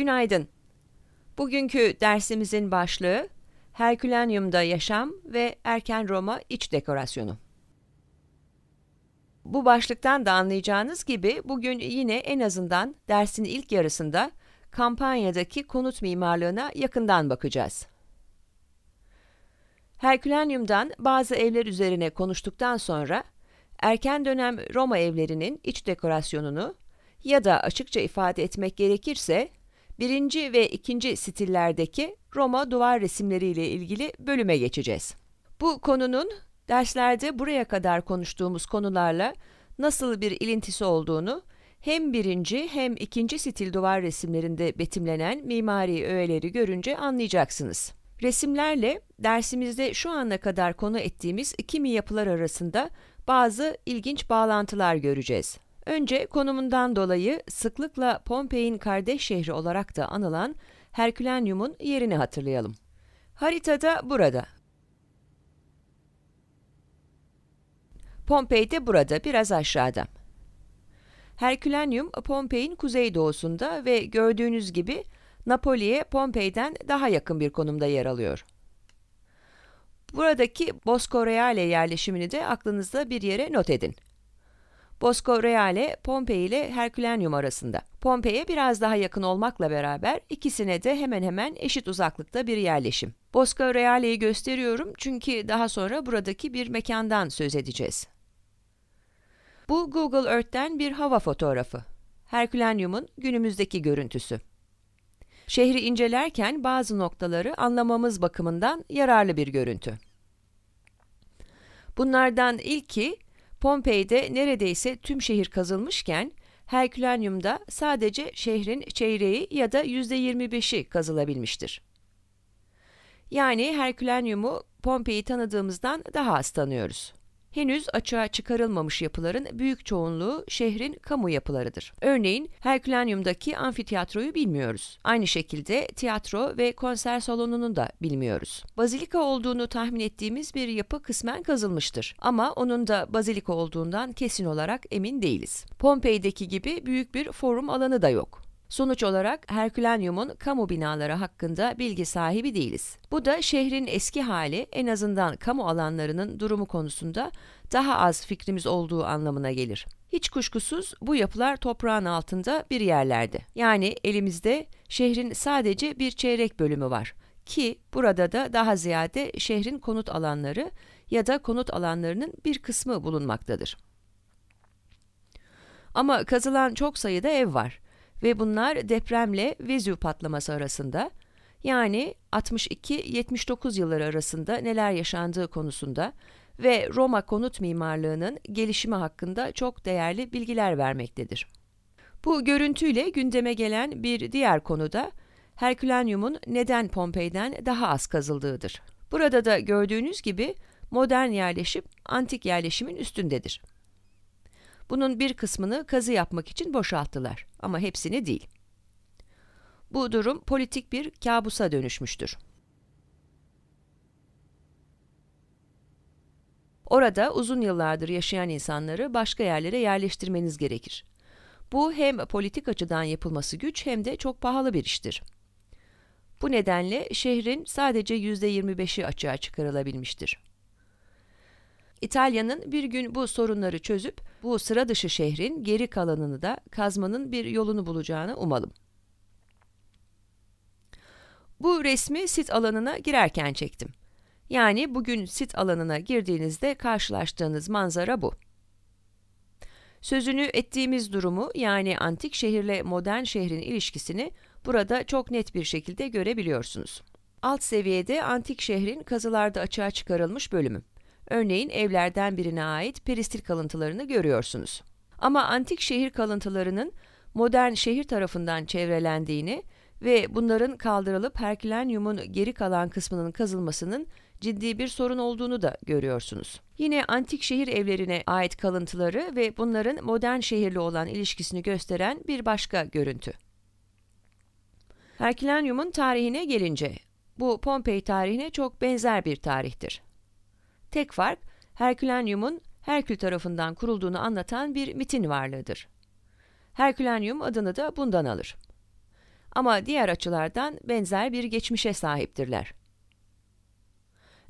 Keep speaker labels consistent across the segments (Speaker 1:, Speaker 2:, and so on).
Speaker 1: Günaydın. Bugünkü dersimizin başlığı Herkülanyum'da yaşam ve erken Roma iç dekorasyonu. Bu başlıktan da anlayacağınız gibi bugün yine en azından dersin ilk yarısında kampanyadaki konut mimarlığına yakından bakacağız. Herkülanyum'dan bazı evler üzerine konuştuktan sonra erken dönem Roma evlerinin iç dekorasyonunu ya da açıkça ifade etmek gerekirse birinci ve ikinci stillerdeki Roma duvar resimleriyle ilgili bölüme geçeceğiz. Bu konunun derslerde buraya kadar konuştuğumuz konularla nasıl bir ilintisi olduğunu hem birinci hem ikinci stil duvar resimlerinde betimlenen mimari öğeleri görünce anlayacaksınız. Resimlerle dersimizde şu ana kadar konu ettiğimiz kimi yapılar arasında bazı ilginç bağlantılar göreceğiz. Önce konumundan dolayı sıklıkla Pompei'in kardeş şehri olarak da anılan Herkülanyum'un yerini hatırlayalım. Haritada burada. Pompei de burada, biraz aşağıda. Herkülanyum, Pompei'in kuzeydoğusunda ve gördüğünüz gibi Napoli'ye Pompei'den daha yakın bir konumda yer alıyor. Buradaki Bosco Reale yerleşimini de aklınızda bir yere not edin. Bosco Reale, Pompei ile Herkülenium arasında. Pompei'ye biraz daha yakın olmakla beraber ikisine de hemen hemen eşit uzaklıkta bir yerleşim. Bosco Reale'yi gösteriyorum çünkü daha sonra buradaki bir mekandan söz edeceğiz. Bu Google Earth'ten bir hava fotoğrafı. Herkülenium'un günümüzdeki görüntüsü. Şehri incelerken bazı noktaları anlamamız bakımından yararlı bir görüntü. Bunlardan ilki Pompei'de neredeyse tüm şehir kazılmışken Herkülanyum'da sadece şehrin çeyreği ya da %25'i kazılabilmiştir. Yani Herkülanyum'u Pompei'yi tanıdığımızdan daha az tanıyoruz henüz açığa çıkarılmamış yapıların büyük çoğunluğu şehrin kamu yapılarıdır. Örneğin Herkülanyum'daki amfiteyatroyu bilmiyoruz. Aynı şekilde tiyatro ve konser salonunu da bilmiyoruz. Bazilika olduğunu tahmin ettiğimiz bir yapı kısmen kazılmıştır ama onun da bazilika olduğundan kesin olarak emin değiliz. Pompei'deki gibi büyük bir forum alanı da yok. Sonuç olarak Herkülanyum'un kamu binaları hakkında bilgi sahibi değiliz. Bu da şehrin eski hali en azından kamu alanlarının durumu konusunda daha az fikrimiz olduğu anlamına gelir. Hiç kuşkusuz bu yapılar toprağın altında bir yerlerde. Yani elimizde şehrin sadece bir çeyrek bölümü var ki burada da daha ziyade şehrin konut alanları ya da konut alanlarının bir kısmı bulunmaktadır. Ama kazılan çok sayıda ev var ve bunlar depremle vezu patlaması arasında yani 62-79 yılları arasında neler yaşandığı konusunda ve Roma konut mimarlığının gelişimi hakkında çok değerli bilgiler vermektedir. Bu görüntüyle gündeme gelen bir diğer konu da Herkülanyum'un neden Pompei'den daha az kazıldığıdır. Burada da gördüğünüz gibi modern yerleşim antik yerleşimin üstündedir. Bunun bir kısmını kazı yapmak için boşalttılar ama hepsini değil. Bu durum politik bir kabusa dönüşmüştür. Orada uzun yıllardır yaşayan insanları başka yerlere yerleştirmeniz gerekir. Bu hem politik açıdan yapılması güç hem de çok pahalı bir iştir. Bu nedenle şehrin sadece %25'i açığa çıkarılabilmiştir. İtalya'nın bir gün bu sorunları çözüp bu sıra dışı şehrin geri kalanını da kazmanın bir yolunu bulacağını umalım. Bu resmi sit alanına girerken çektim. Yani bugün sit alanına girdiğinizde karşılaştığınız manzara bu. Sözünü ettiğimiz durumu yani antik şehirle modern şehrin ilişkisini burada çok net bir şekilde görebiliyorsunuz. Alt seviyede antik şehrin kazılarda açığa çıkarılmış bölümü. Örneğin evlerden birine ait peristil kalıntılarını görüyorsunuz. Ama antik şehir kalıntılarının modern şehir tarafından çevrelendiğini ve bunların kaldırılıp Herkülenyum'un geri kalan kısmının kazılmasının ciddi bir sorun olduğunu da görüyorsunuz. Yine antik şehir evlerine ait kalıntıları ve bunların modern şehirle olan ilişkisini gösteren bir başka görüntü. Herkülenyum'un tarihine gelince, bu Pompei tarihine çok benzer bir tarihtir. Tek fark Herkülanyum'un Herkül tarafından kurulduğunu anlatan bir mitin varlığıdır. Herkülanyum adını da bundan alır. Ama diğer açılardan benzer bir geçmişe sahiptirler.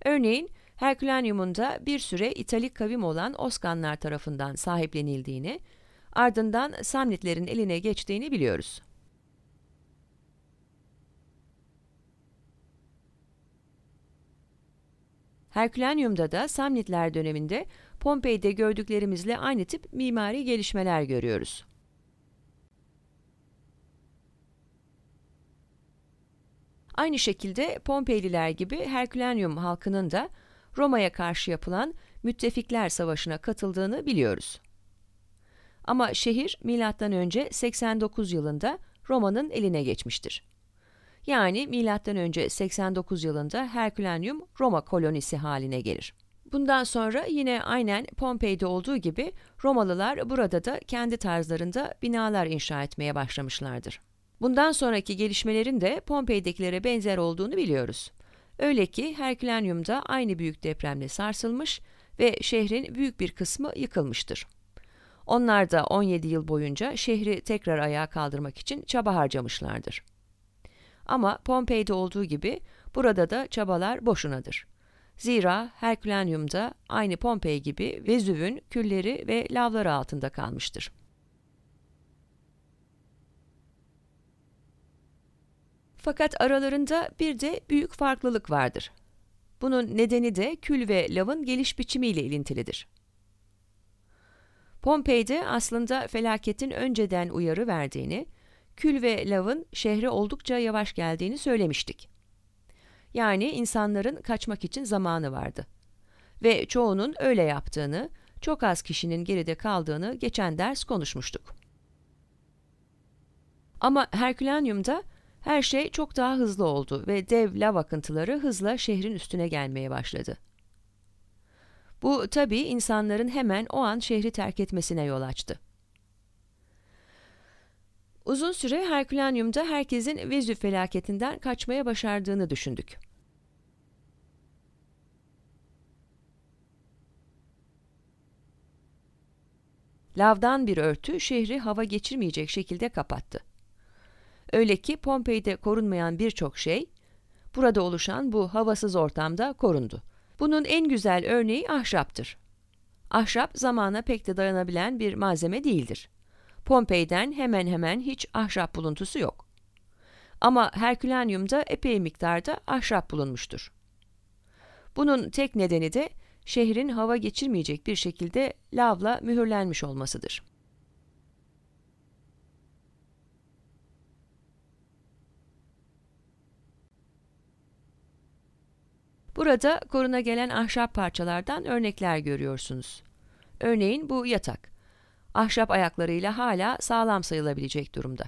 Speaker 1: Örneğin Herkülanyum'un da bir süre İtalik kavim olan Oskanlar tarafından sahiplenildiğini, ardından Samnitlerin eline geçtiğini biliyoruz. Herkülanyum'da da Samnitler döneminde Pompei'de gördüklerimizle aynı tip mimari gelişmeler görüyoruz. Aynı şekilde Pompeyliler gibi Herkülanyum halkının da Roma'ya karşı yapılan Müttefikler Savaşı'na katıldığını biliyoruz. Ama şehir M.Ö. 89 yılında Roma'nın eline geçmiştir. Yani M.Ö. 89 yılında Herkülanyum Roma kolonisi haline gelir. Bundan sonra yine aynen Pompei'de olduğu gibi Romalılar burada da kendi tarzlarında binalar inşa etmeye başlamışlardır. Bundan sonraki gelişmelerin de Pompei'dekilere benzer olduğunu biliyoruz. Öyle ki Herkülanyum da aynı büyük depremle sarsılmış ve şehrin büyük bir kısmı yıkılmıştır. Onlar da 17 yıl boyunca şehri tekrar ayağa kaldırmak için çaba harcamışlardır. Ama Pompei'de olduğu gibi burada da çabalar boşunadır. Zira Herkülanyum aynı Pompei gibi Vezüv'ün külleri ve lavları altında kalmıştır. Fakat aralarında bir de büyük farklılık vardır. Bunun nedeni de kül ve lavın geliş biçimiyle ilintilidir. Pompei'de aslında felaketin önceden uyarı verdiğini, kül ve lavın şehre oldukça yavaş geldiğini söylemiştik. Yani insanların kaçmak için zamanı vardı. Ve çoğunun öyle yaptığını, çok az kişinin geride kaldığını geçen ders konuşmuştuk. Ama Herkülanyum'da her şey çok daha hızlı oldu ve dev lav akıntıları hızla şehrin üstüne gelmeye başladı. Bu tabii insanların hemen o an şehri terk etmesine yol açtı. Uzun süre Herkülanyum'da herkesin Vezüv felaketinden kaçmaya başardığını düşündük. Lavdan bir örtü şehri hava geçirmeyecek şekilde kapattı. Öyle ki Pompei'de korunmayan birçok şey, burada oluşan bu havasız ortamda korundu. Bunun en güzel örneği ahşaptır. Ahşap zamana pek de dayanabilen bir malzeme değildir. Pompei'den hemen hemen hiç ahşap buluntusu yok. Ama Herkülanyum'da epey miktarda ahşap bulunmuştur. Bunun tek nedeni de şehrin hava geçirmeyecek bir şekilde lavla mühürlenmiş olmasıdır. Burada koruna gelen ahşap parçalardan örnekler görüyorsunuz. Örneğin bu yatak ahşap ayaklarıyla hala sağlam sayılabilecek durumda.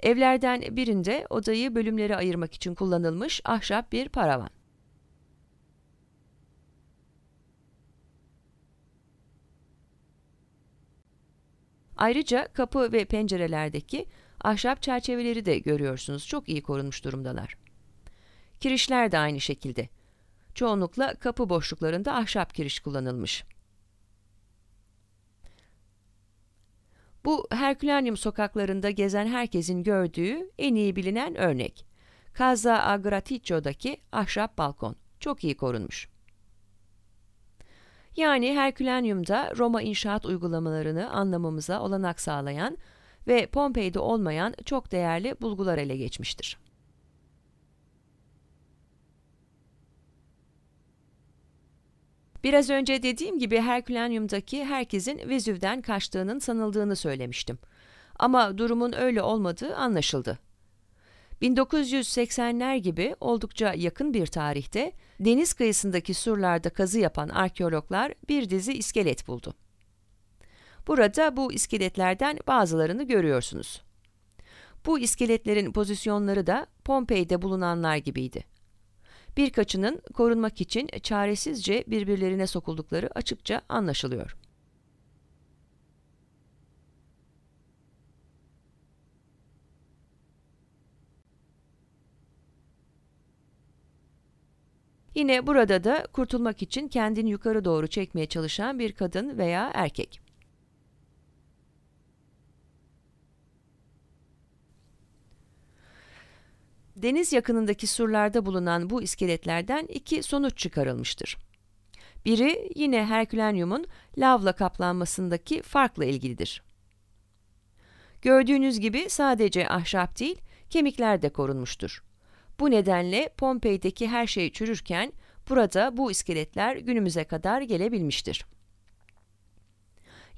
Speaker 1: Evlerden birinde odayı bölümlere ayırmak için kullanılmış ahşap bir paravan. Ayrıca kapı ve pencerelerdeki ahşap çerçeveleri de görüyorsunuz. Çok iyi korunmuş durumdalar. Kirişler de aynı şekilde. Çoğunlukla kapı boşluklarında ahşap kiriş kullanılmış. Bu Herkülanyum sokaklarında gezen herkesin gördüğü en iyi bilinen örnek. Casa Agraticcio'daki ahşap balkon. Çok iyi korunmuş. Yani Herkülanyum'da Roma inşaat uygulamalarını anlamamıza olanak sağlayan ve Pompei'de olmayan çok değerli bulgular ele geçmiştir. Biraz önce dediğim gibi Herkülanyum'daki herkesin Vezüv'den kaçtığının sanıldığını söylemiştim. Ama durumun öyle olmadığı anlaşıldı. 1980'ler gibi oldukça yakın bir tarihte deniz kıyısındaki surlarda kazı yapan arkeologlar bir dizi iskelet buldu. Burada bu iskeletlerden bazılarını görüyorsunuz. Bu iskeletlerin pozisyonları da Pompei'de bulunanlar gibiydi. Birkaçının korunmak için çaresizce birbirlerine sokuldukları açıkça anlaşılıyor. Yine burada da kurtulmak için kendini yukarı doğru çekmeye çalışan bir kadın veya erkek. deniz yakınındaki surlarda bulunan bu iskeletlerden iki sonuç çıkarılmıştır. Biri yine Herkülanyum'un lavla kaplanmasındaki farkla ilgilidir. Gördüğünüz gibi sadece ahşap değil, kemikler de korunmuştur. Bu nedenle Pompei'deki her şey çürürken burada bu iskeletler günümüze kadar gelebilmiştir.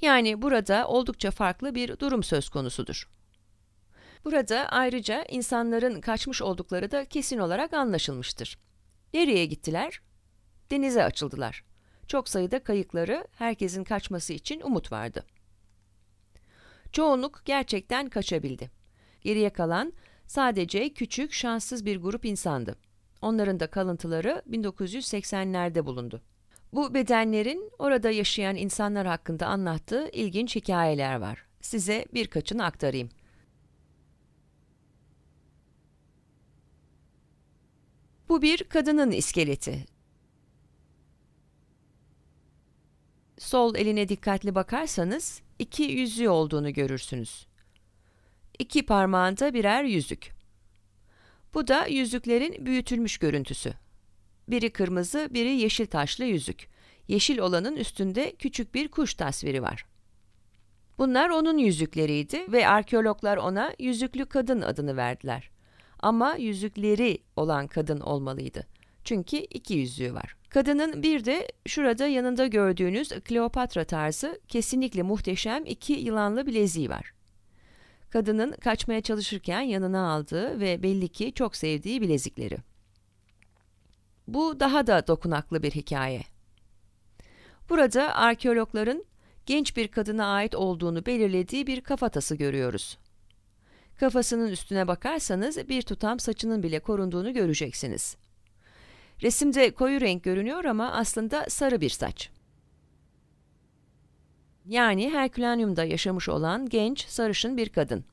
Speaker 1: Yani burada oldukça farklı bir durum söz konusudur. Burada ayrıca insanların kaçmış oldukları da kesin olarak anlaşılmıştır. Nereye gittiler? Denize açıldılar. Çok sayıda kayıkları herkesin kaçması için umut vardı. Çoğunluk gerçekten kaçabildi. Geriye kalan sadece küçük, şanssız bir grup insandı. Onların da kalıntıları 1980'lerde bulundu. Bu bedenlerin orada yaşayan insanlar hakkında anlattığı ilginç hikayeler var. Size birkaçını aktarayım. Bu bir kadının iskeleti. Sol eline dikkatli bakarsanız iki yüzüğü olduğunu görürsünüz. İki parmağında birer yüzük. Bu da yüzüklerin büyütülmüş görüntüsü. Biri kırmızı, biri yeşil taşlı yüzük. Yeşil olanın üstünde küçük bir kuş tasviri var. Bunlar onun yüzükleriydi ve arkeologlar ona yüzüklü kadın adını verdiler ama yüzükleri olan kadın olmalıydı. Çünkü iki yüzüğü var. Kadının bir de şurada yanında gördüğünüz Kleopatra tarzı kesinlikle muhteşem iki yılanlı bileziği var. Kadının kaçmaya çalışırken yanına aldığı ve belli ki çok sevdiği bilezikleri. Bu daha da dokunaklı bir hikaye. Burada arkeologların genç bir kadına ait olduğunu belirlediği bir kafatası görüyoruz. Kafasının üstüne bakarsanız bir tutam saçının bile korunduğunu göreceksiniz. Resimde koyu renk görünüyor ama aslında sarı bir saç. Yani Herkülanyum'da yaşamış olan genç, sarışın bir kadın.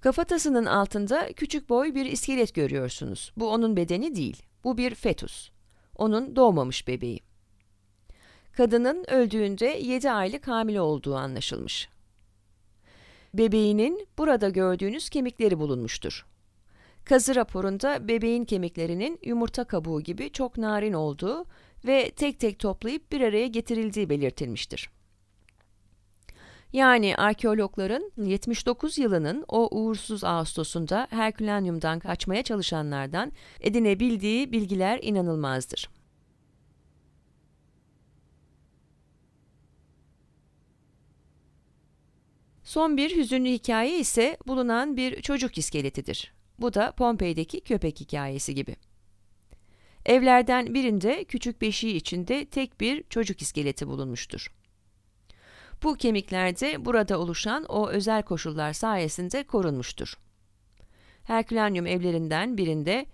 Speaker 1: Kafatasının altında küçük boy bir iskelet görüyorsunuz. Bu onun bedeni değil, bu bir fetüs. Onun doğmamış bebeği. Kadının öldüğünde 7 aylık hamile olduğu anlaşılmış. Bebeğinin burada gördüğünüz kemikleri bulunmuştur. Kazı raporunda bebeğin kemiklerinin yumurta kabuğu gibi çok narin olduğu ve tek tek toplayıp bir araya getirildiği belirtilmiştir. Yani arkeologların 79 yılının o uğursuz Ağustos'unda Herkülanyum'dan kaçmaya çalışanlardan edinebildiği bilgiler inanılmazdır. Son bir hüzünlü hikaye ise bulunan bir çocuk iskeletidir. Bu da Pompei'deki köpek hikayesi gibi. Evlerden birinde küçük beşiği içinde tek bir çocuk iskeleti bulunmuştur. Bu kemiklerde burada oluşan o özel koşullar sayesinde korunmuştur. Herkülanyum evlerinden birinde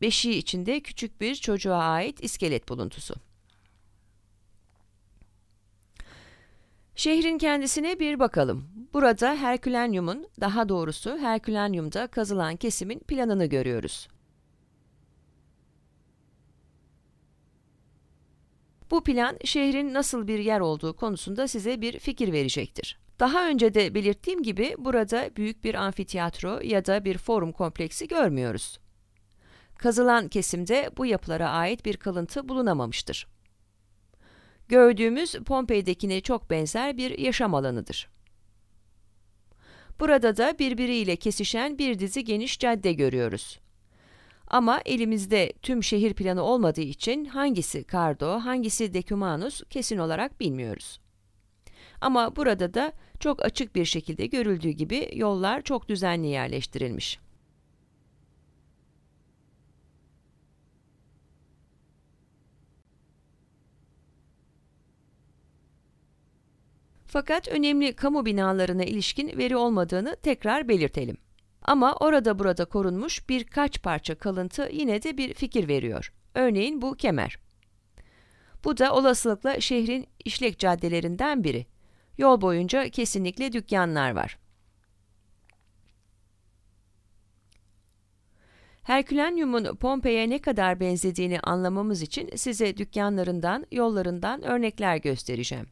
Speaker 1: beşiği içinde küçük bir çocuğa ait iskelet buluntusu. Şehrin kendisine bir bakalım. Burada Herkülenyum'un, daha doğrusu Herkülenyum'da kazılan kesimin planını görüyoruz. Bu plan şehrin nasıl bir yer olduğu konusunda size bir fikir verecektir. Daha önce de belirttiğim gibi burada büyük bir amfiteyatro ya da bir forum kompleksi görmüyoruz. Kazılan kesimde bu yapılara ait bir kalıntı bulunamamıştır gördüğümüz Pompei'dekine çok benzer bir yaşam alanıdır. Burada da birbiriyle kesişen bir dizi geniş cadde görüyoruz. Ama elimizde tüm şehir planı olmadığı için hangisi Cardo, hangisi Decumanus kesin olarak bilmiyoruz. Ama burada da çok açık bir şekilde görüldüğü gibi yollar çok düzenli yerleştirilmiş. Fakat önemli kamu binalarına ilişkin veri olmadığını tekrar belirtelim. Ama orada burada korunmuş birkaç parça kalıntı yine de bir fikir veriyor. Örneğin bu kemer. Bu da olasılıkla şehrin işlek caddelerinden biri. Yol boyunca kesinlikle dükkanlar var. Herkülanyum'un Pompei'ye ne kadar benzediğini anlamamız için size dükkanlarından, yollarından örnekler göstereceğim.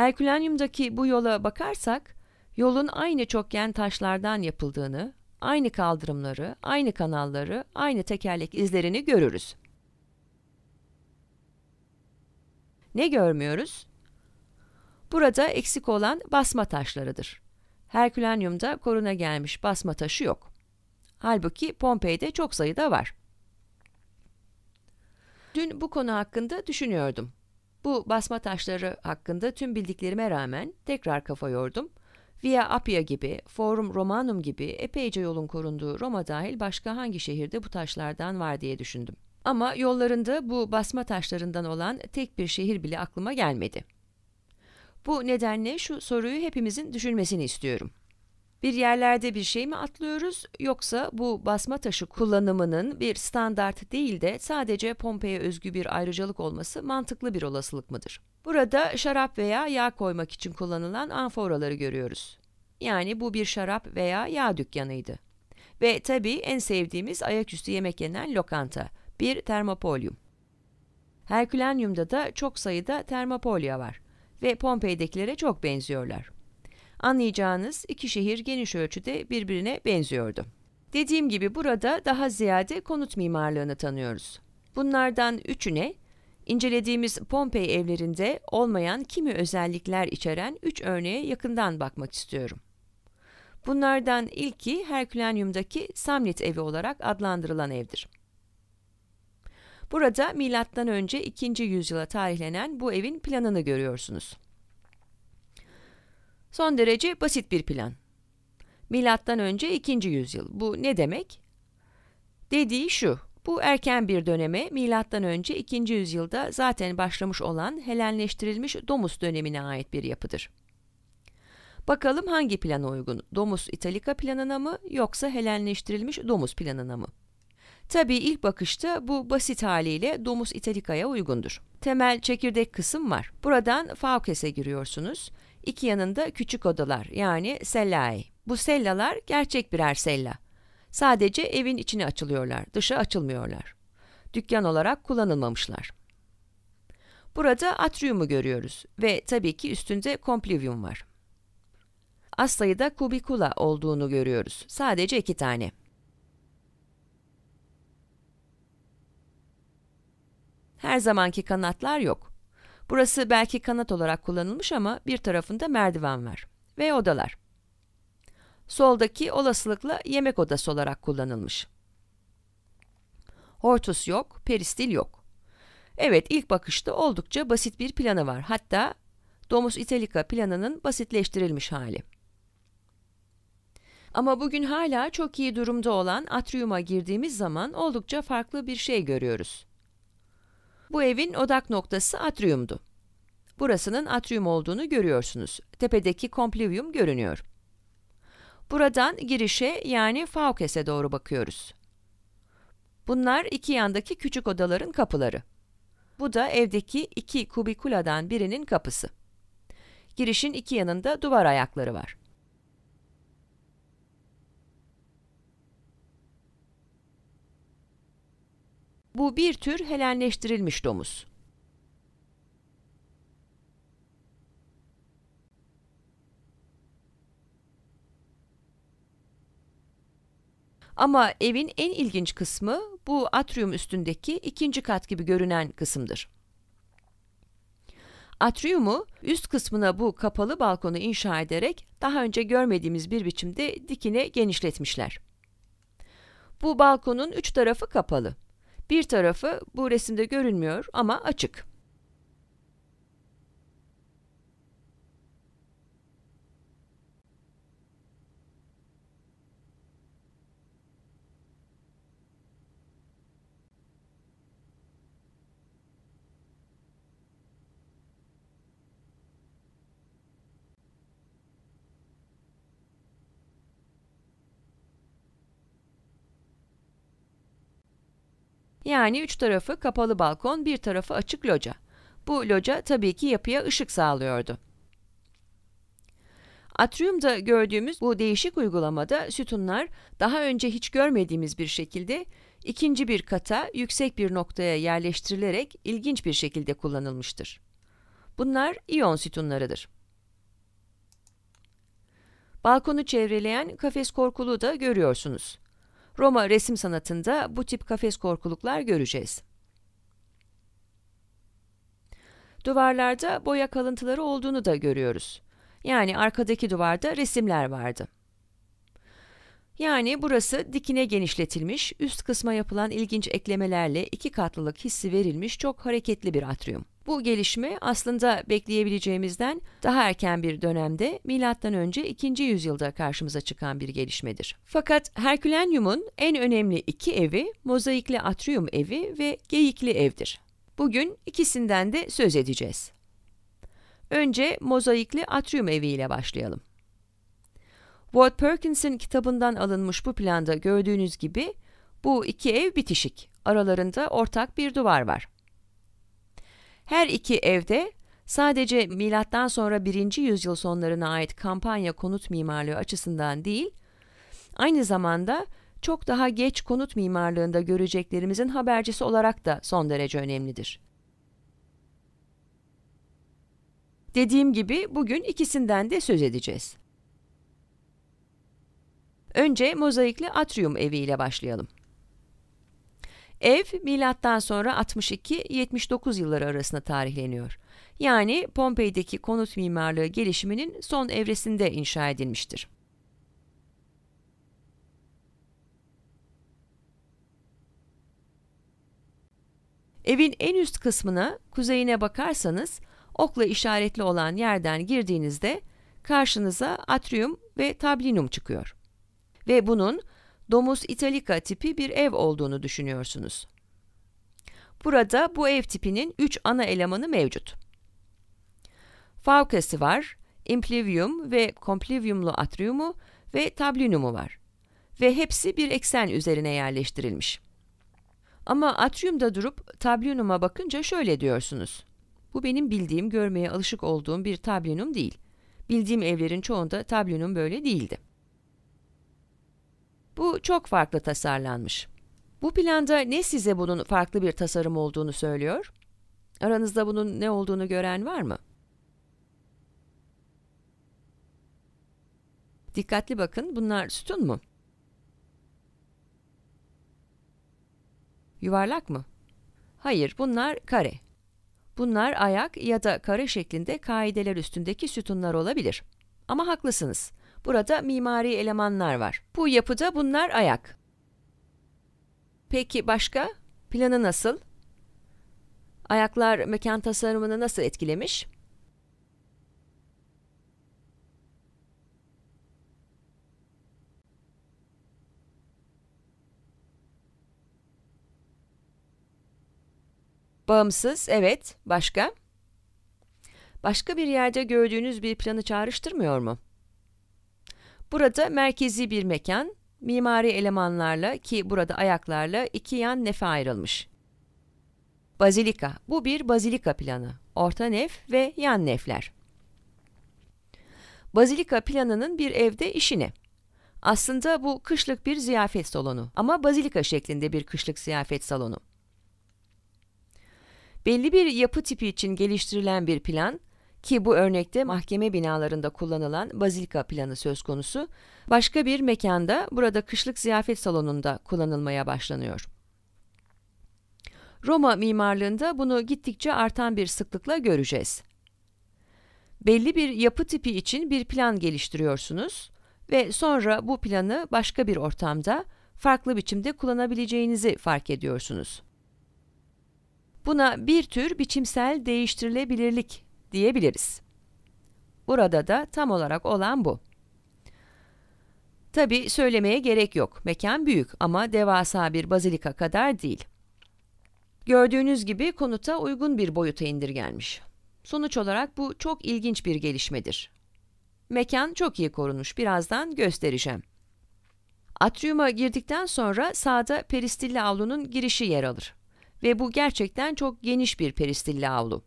Speaker 1: Herkülanyum'daki bu yola bakarsak yolun aynı çokgen taşlardan yapıldığını, aynı kaldırımları, aynı kanalları, aynı tekerlek izlerini görürüz. Ne görmüyoruz? Burada eksik olan basma taşlarıdır. Herkülanyum'da koruna gelmiş basma taşı yok. Halbuki Pompei'de çok sayıda var. Dün bu konu hakkında düşünüyordum. Bu basma taşları hakkında tüm bildiklerime rağmen tekrar kafa yordum. Via Appia gibi, Forum Romanum gibi epeyce yolun korunduğu Roma dahil başka hangi şehirde bu taşlardan var diye düşündüm. Ama yollarında bu basma taşlarından olan tek bir şehir bile aklıma gelmedi. Bu nedenle şu soruyu hepimizin düşünmesini istiyorum. Bir yerlerde bir şey mi atlıyoruz yoksa bu basma taşı kullanımının bir standart değil de sadece Pompei'ye özgü bir ayrıcalık olması mantıklı bir olasılık mıdır? Burada şarap veya yağ koymak için kullanılan anforaları görüyoruz. Yani bu bir şarap veya yağ dükkanıydı. Ve tabii en sevdiğimiz ayaküstü yemek yenen lokanta, bir termopolyum. Herkülanyum'da da çok sayıda termopolya var ve Pompei'dekilere çok benziyorlar. Anlayacağınız iki şehir geniş ölçüde birbirine benziyordu. Dediğim gibi burada daha ziyade konut mimarlığını tanıyoruz. Bunlardan üçüne incelediğimiz Pompei evlerinde olmayan kimi özellikler içeren üç örneğe yakından bakmak istiyorum. Bunlardan ilki Herkülanyum'daki Samnit evi olarak adlandırılan evdir. Burada milattan önce 2. yüzyıla tarihlenen bu evin planını görüyorsunuz. Son derece basit bir plan. Milattan önce 2. yüzyıl. Bu ne demek? Dediği şu. Bu erken bir döneme milattan önce 2. yüzyılda zaten başlamış olan Helenleştirilmiş Domus dönemine ait bir yapıdır. Bakalım hangi plana uygun? Domus Italica planına mı yoksa Helenleştirilmiş Domus planına mı? Tabii ilk bakışta bu basit haliyle Domus Italica'ya uygundur. Temel çekirdek kısım var. Buradan Faukes'e giriyorsunuz. İki yanında küçük odalar yani sellai. Bu sellalar gerçek birer sella. Sadece evin içine açılıyorlar, dışa açılmıyorlar. Dükkan olarak kullanılmamışlar. Burada atriumu görüyoruz ve tabii ki üstünde komplivium var. Az sayıda kubikula olduğunu görüyoruz. Sadece iki tane. Her zamanki kanatlar yok. Burası belki kanat olarak kullanılmış ama bir tarafında merdiven var. Ve odalar. Soldaki olasılıkla yemek odası olarak kullanılmış. Hortus yok, peristil yok. Evet ilk bakışta oldukça basit bir planı var. Hatta Domus Italica planının basitleştirilmiş hali. Ama bugün hala çok iyi durumda olan atriuma girdiğimiz zaman oldukça farklı bir şey görüyoruz. Bu evin odak noktası atriumdu. Burasının atrium olduğunu görüyorsunuz. Tepedeki komplivium görünüyor. Buradan girişe yani Faukes'e doğru bakıyoruz. Bunlar iki yandaki küçük odaların kapıları. Bu da evdeki iki kubikuladan birinin kapısı. Girişin iki yanında duvar ayakları var. Bu bir tür helenleştirilmiş domuz. Ama evin en ilginç kısmı bu atrium üstündeki ikinci kat gibi görünen kısımdır. Atriumu üst kısmına bu kapalı balkonu inşa ederek daha önce görmediğimiz bir biçimde dikine genişletmişler. Bu balkonun üç tarafı kapalı. Bir tarafı bu resimde görünmüyor ama açık. Yani üç tarafı kapalı balkon, bir tarafı açık loca. Bu loca tabii ki yapıya ışık sağlıyordu. Atrium'da gördüğümüz bu değişik uygulamada sütunlar daha önce hiç görmediğimiz bir şekilde ikinci bir kata yüksek bir noktaya yerleştirilerek ilginç bir şekilde kullanılmıştır. Bunlar iyon sütunlarıdır. Balkonu çevreleyen kafes korkulu da görüyorsunuz. Roma resim sanatında bu tip kafes korkuluklar göreceğiz. Duvarlarda boya kalıntıları olduğunu da görüyoruz. Yani arkadaki duvarda resimler vardı. Yani burası dikine genişletilmiş, üst kısma yapılan ilginç eklemelerle iki katlılık hissi verilmiş çok hareketli bir atrium. Bu gelişme aslında bekleyebileceğimizden daha erken bir dönemde M.Ö. 2. yüzyılda karşımıza çıkan bir gelişmedir. Fakat Herkülenyum'un en önemli iki evi mozaikli atrium evi ve geyikli evdir. Bugün ikisinden de söz edeceğiz. Önce mozaikli atrium evi ile başlayalım. Walt Perkins'in kitabından alınmış bu planda gördüğünüz gibi bu iki ev bitişik. Aralarında ortak bir duvar var. Her iki evde sadece milattan sonra 1. yüzyıl sonlarına ait kampanya konut mimarlığı açısından değil, aynı zamanda çok daha geç konut mimarlığında göreceklerimizin habercisi olarak da son derece önemlidir. Dediğim gibi bugün ikisinden de söz edeceğiz. Önce mozaikli atrium eviyle başlayalım. Ev milattan sonra 62-79 yılları arasında tarihleniyor. Yani Pompei'deki konut mimarlığı gelişiminin son evresinde inşa edilmiştir. Evin en üst kısmına kuzeyine bakarsanız okla işaretli olan yerden girdiğinizde karşınıza atrium ve tablinum çıkıyor ve bunun Domus Italica tipi bir ev olduğunu düşünüyorsunuz. Burada bu ev tipinin 3 ana elemanı mevcut. Faukesi var, impluvium ve compliviumlu atriumu ve tablinum var ve hepsi bir eksen üzerine yerleştirilmiş. Ama atriumda durup tablinuma bakınca şöyle diyorsunuz. Bu benim bildiğim, görmeye alışık olduğum bir tablinum değil. Bildiğim evlerin çoğunda tablinum böyle değildi. Bu çok farklı tasarlanmış. Bu planda ne size bunun farklı bir tasarım olduğunu söylüyor? Aranızda bunun ne olduğunu gören var mı? Dikkatli bakın, bunlar sütun mu? Yuvarlak mı? Hayır, bunlar kare. Bunlar ayak ya da kare şeklinde kaideler üstündeki sütunlar olabilir. Ama haklısınız. Burada mimari elemanlar var. Bu yapıda bunlar ayak. Peki başka? Planı nasıl? Ayaklar mekan tasarımını nasıl etkilemiş? Bağımsız, evet. Başka? Başka bir yerde gördüğünüz bir planı çağrıştırmıyor mu? Burada merkezi bir mekan, mimari elemanlarla ki burada ayaklarla iki yan nefe ayrılmış. Bazilika, bu bir bazilika planı, orta nef ve yan nefler. Bazilika planının bir evde işi ne? Aslında bu kışlık bir ziyafet salonu ama bazilika şeklinde bir kışlık ziyafet salonu. Belli bir yapı tipi için geliştirilen bir plan, ki bu örnekte mahkeme binalarında kullanılan bazilika planı söz konusu, başka bir mekanda burada kışlık ziyafet salonunda kullanılmaya başlanıyor. Roma mimarlığında bunu gittikçe artan bir sıklıkla göreceğiz. Belli bir yapı tipi için bir plan geliştiriyorsunuz ve sonra bu planı başka bir ortamda farklı biçimde kullanabileceğinizi fark ediyorsunuz. Buna bir tür biçimsel değiştirilebilirlik diyebiliriz. Burada da tam olarak olan bu. Tabi söylemeye gerek yok. Mekan büyük ama devasa bir bazilika kadar değil. Gördüğünüz gibi konuta uygun bir boyuta indirgenmiş. Sonuç olarak bu çok ilginç bir gelişmedir. Mekan çok iyi korunmuş. Birazdan göstereceğim. Atriuma girdikten sonra sağda peristilli avlunun girişi yer alır. Ve bu gerçekten çok geniş bir peristilli avlu.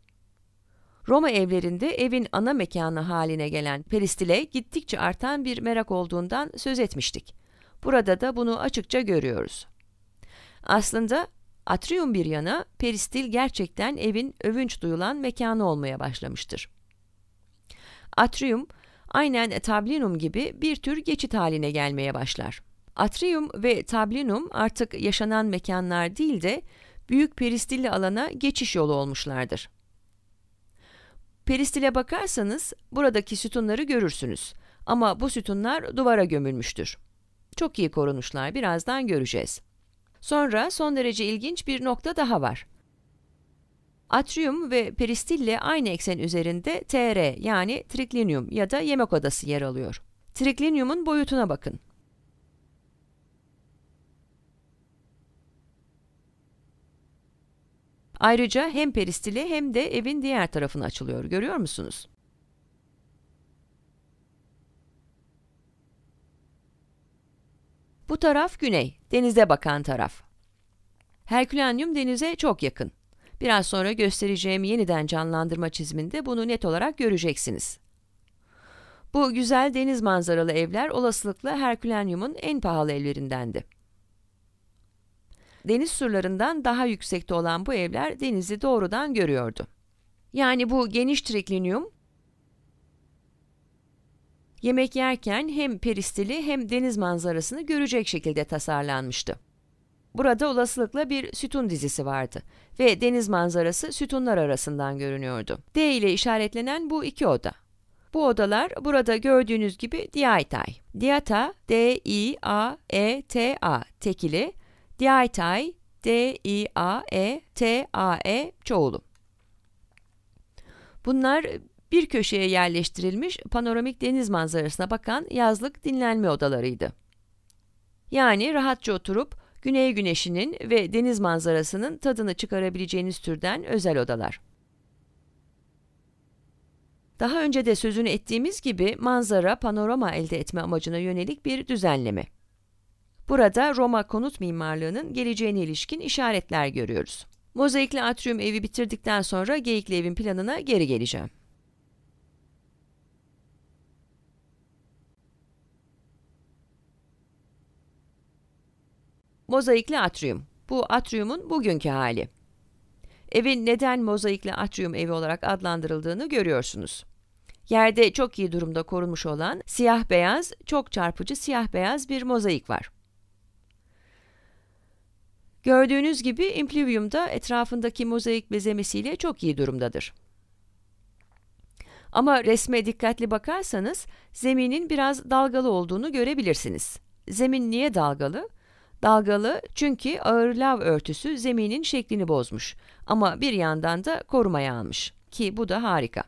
Speaker 1: Roma evlerinde evin ana mekanı haline gelen peristile gittikçe artan bir merak olduğundan söz etmiştik. Burada da bunu açıkça görüyoruz. Aslında atrium bir yana peristil gerçekten evin övünç duyulan mekanı olmaya başlamıştır. Atrium aynen tablinum gibi bir tür geçit haline gelmeye başlar. Atrium ve tablinum artık yaşanan mekanlar değil de büyük peristille alana geçiş yolu olmuşlardır. Peristile bakarsanız buradaki sütunları görürsünüz. Ama bu sütunlar duvara gömülmüştür. Çok iyi korunmuşlar, birazdan göreceğiz. Sonra son derece ilginç bir nokta daha var. Atrium ve peristille aynı eksen üzerinde TR yani triklinium ya da yemek odası yer alıyor. Trikliniumun boyutuna bakın. Ayrıca hem peristili hem de evin diğer tarafını açılıyor. Görüyor musunuz? Bu taraf güney, denize bakan taraf. Herkülanyum denize çok yakın. Biraz sonra göstereceğim yeniden canlandırma çiziminde bunu net olarak göreceksiniz. Bu güzel deniz manzaralı evler olasılıkla Herkülanyum'un en pahalı evlerindendi. Deniz surlarından daha yüksekte olan bu evler denizi doğrudan görüyordu. Yani bu geniş triklinyum yemek yerken hem peristili hem deniz manzarasını görecek şekilde tasarlanmıştı. Burada olasılıkla bir sütun dizisi vardı ve deniz manzarası sütunlar arasından görünüyordu. D ile işaretlenen bu iki oda. Bu odalar burada gördüğünüz gibi diatay. Diata, D-I-A-E-T-A tekili Diaytay, D-I-A-E-T-A-E çoğulu. Bunlar e, bir köşeye yerleştirilmiş panoramik deniz manzarasına bakan yazlık dinlenme odalarıydı. Yani rahatça oturup güney güneşinin ve deniz manzarasının tadını çıkarabileceğiniz türden özel odalar. Daha önce de sözünü ettiğimiz gibi manzara panorama elde etme amacına yönelik bir düzenleme. Burada Roma konut mimarlığının geleceğine ilişkin işaretler görüyoruz. Mozaikli atrium evi bitirdikten sonra Geyikli evin planına geri geleceğim. Mozaikli atrium. Bu atriumun bugünkü hali. Evin neden mozaikli atrium evi olarak adlandırıldığını görüyorsunuz. Yerde çok iyi durumda korunmuş olan siyah beyaz, çok çarpıcı siyah beyaz bir mozaik var. Gördüğünüz gibi impluvium da etrafındaki mozaik bezemesiyle çok iyi durumdadır. Ama resme dikkatli bakarsanız zeminin biraz dalgalı olduğunu görebilirsiniz. Zemin niye dalgalı? Dalgalı çünkü ağır lav örtüsü zeminin şeklini bozmuş ama bir yandan da korumaya almış ki bu da harika.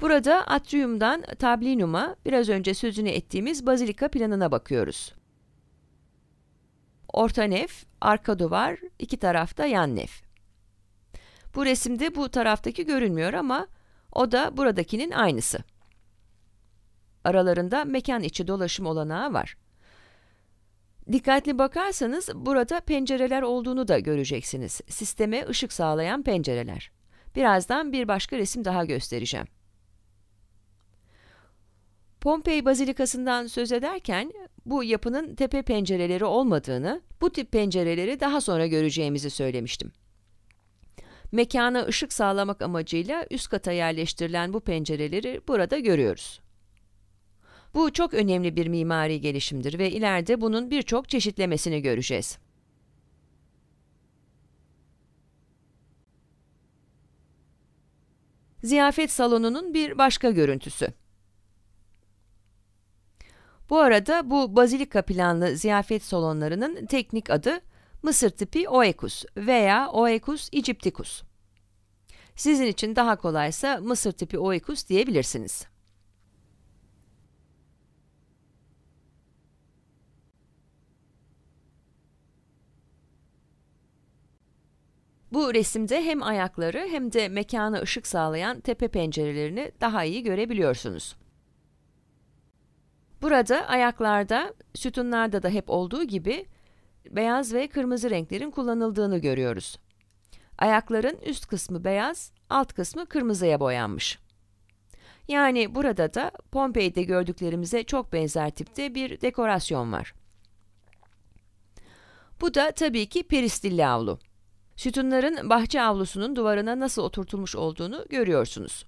Speaker 1: Burada atriumdan tablinuma biraz önce sözünü ettiğimiz bazilika planına bakıyoruz. Orta nef, arka duvar, iki tarafta yan nef. Bu resimde bu taraftaki görünmüyor ama o da buradakinin aynısı. Aralarında mekan içi dolaşım olanağı var. Dikkatli bakarsanız burada pencereler olduğunu da göreceksiniz. Sisteme ışık sağlayan pencereler. Birazdan bir başka resim daha göstereceğim. Pompei Bazilikası'ndan söz ederken bu yapının tepe pencereleri olmadığını, bu tip pencereleri daha sonra göreceğimizi söylemiştim. Mekana ışık sağlamak amacıyla üst kata yerleştirilen bu pencereleri burada görüyoruz. Bu çok önemli bir mimari gelişimdir ve ileride bunun birçok çeşitlemesini göreceğiz. Ziyafet salonunun bir başka görüntüsü. Bu arada bu bazilika planlı ziyafet salonlarının teknik adı Mısır tipi Oekus veya Oekus Egypticus. Sizin için daha kolaysa Mısır tipi Oekus diyebilirsiniz. Bu resimde hem ayakları hem de mekana ışık sağlayan tepe pencerelerini daha iyi görebiliyorsunuz. Burada ayaklarda, sütunlarda da hep olduğu gibi beyaz ve kırmızı renklerin kullanıldığını görüyoruz. Ayakların üst kısmı beyaz, alt kısmı kırmızıya boyanmış. Yani burada da Pompei'de gördüklerimize çok benzer tipte bir dekorasyon var. Bu da tabii ki peristilli avlu. Sütunların bahçe avlusunun duvarına nasıl oturtulmuş olduğunu görüyorsunuz.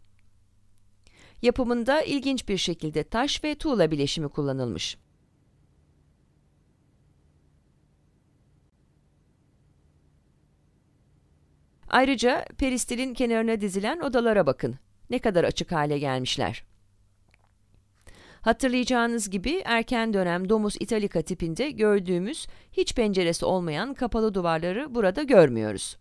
Speaker 1: Yapımında ilginç bir şekilde taş ve tuğla bileşimi kullanılmış. Ayrıca peristilin kenarına dizilen odalara bakın. Ne kadar açık hale gelmişler. Hatırlayacağınız gibi erken dönem Domus Italica tipinde gördüğümüz hiç penceresi olmayan kapalı duvarları burada görmüyoruz.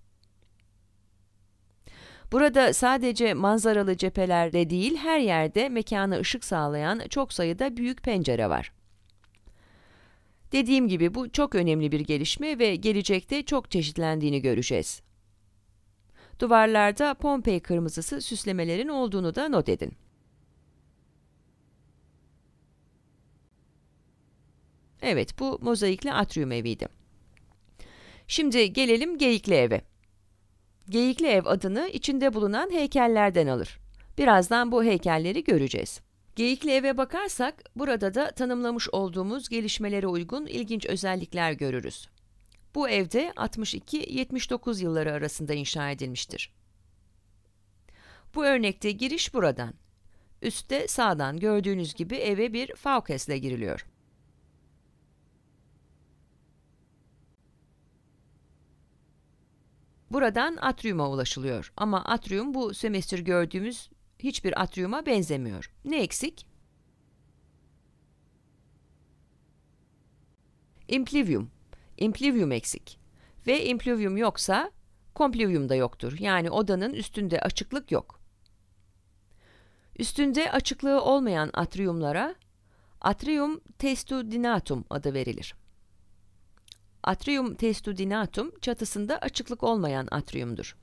Speaker 1: Burada sadece manzaralı cephelerde değil her yerde mekana ışık sağlayan çok sayıda büyük pencere var. Dediğim gibi bu çok önemli bir gelişme ve gelecekte çok çeşitlendiğini göreceğiz. Duvarlarda Pompei kırmızısı süslemelerin olduğunu da not edin. Evet, bu mozaikli atrium eviydi. Şimdi gelelim geyikli eve. Geyikli Ev adını içinde bulunan heykellerden alır. Birazdan bu heykelleri göreceğiz. Geyikli Ev'e bakarsak burada da tanımlamış olduğumuz gelişmelere uygun ilginç özellikler görürüz. Bu evde 62-79 yılları arasında inşa edilmiştir. Bu örnekte giriş buradan. Üste sağdan gördüğünüz gibi eve bir faukesle giriliyor. Buradan atriuma ulaşılıyor ama atrium bu sömestr gördüğümüz hiçbir atriuma benzemiyor. Ne eksik? Implivium. Implivium eksik. Ve implivium yoksa komplivium da yoktur. Yani odanın üstünde açıklık yok. Üstünde açıklığı olmayan atriumlara atrium testudinatum adı verilir. Atrium testudinatum çatısında açıklık olmayan atriumdur.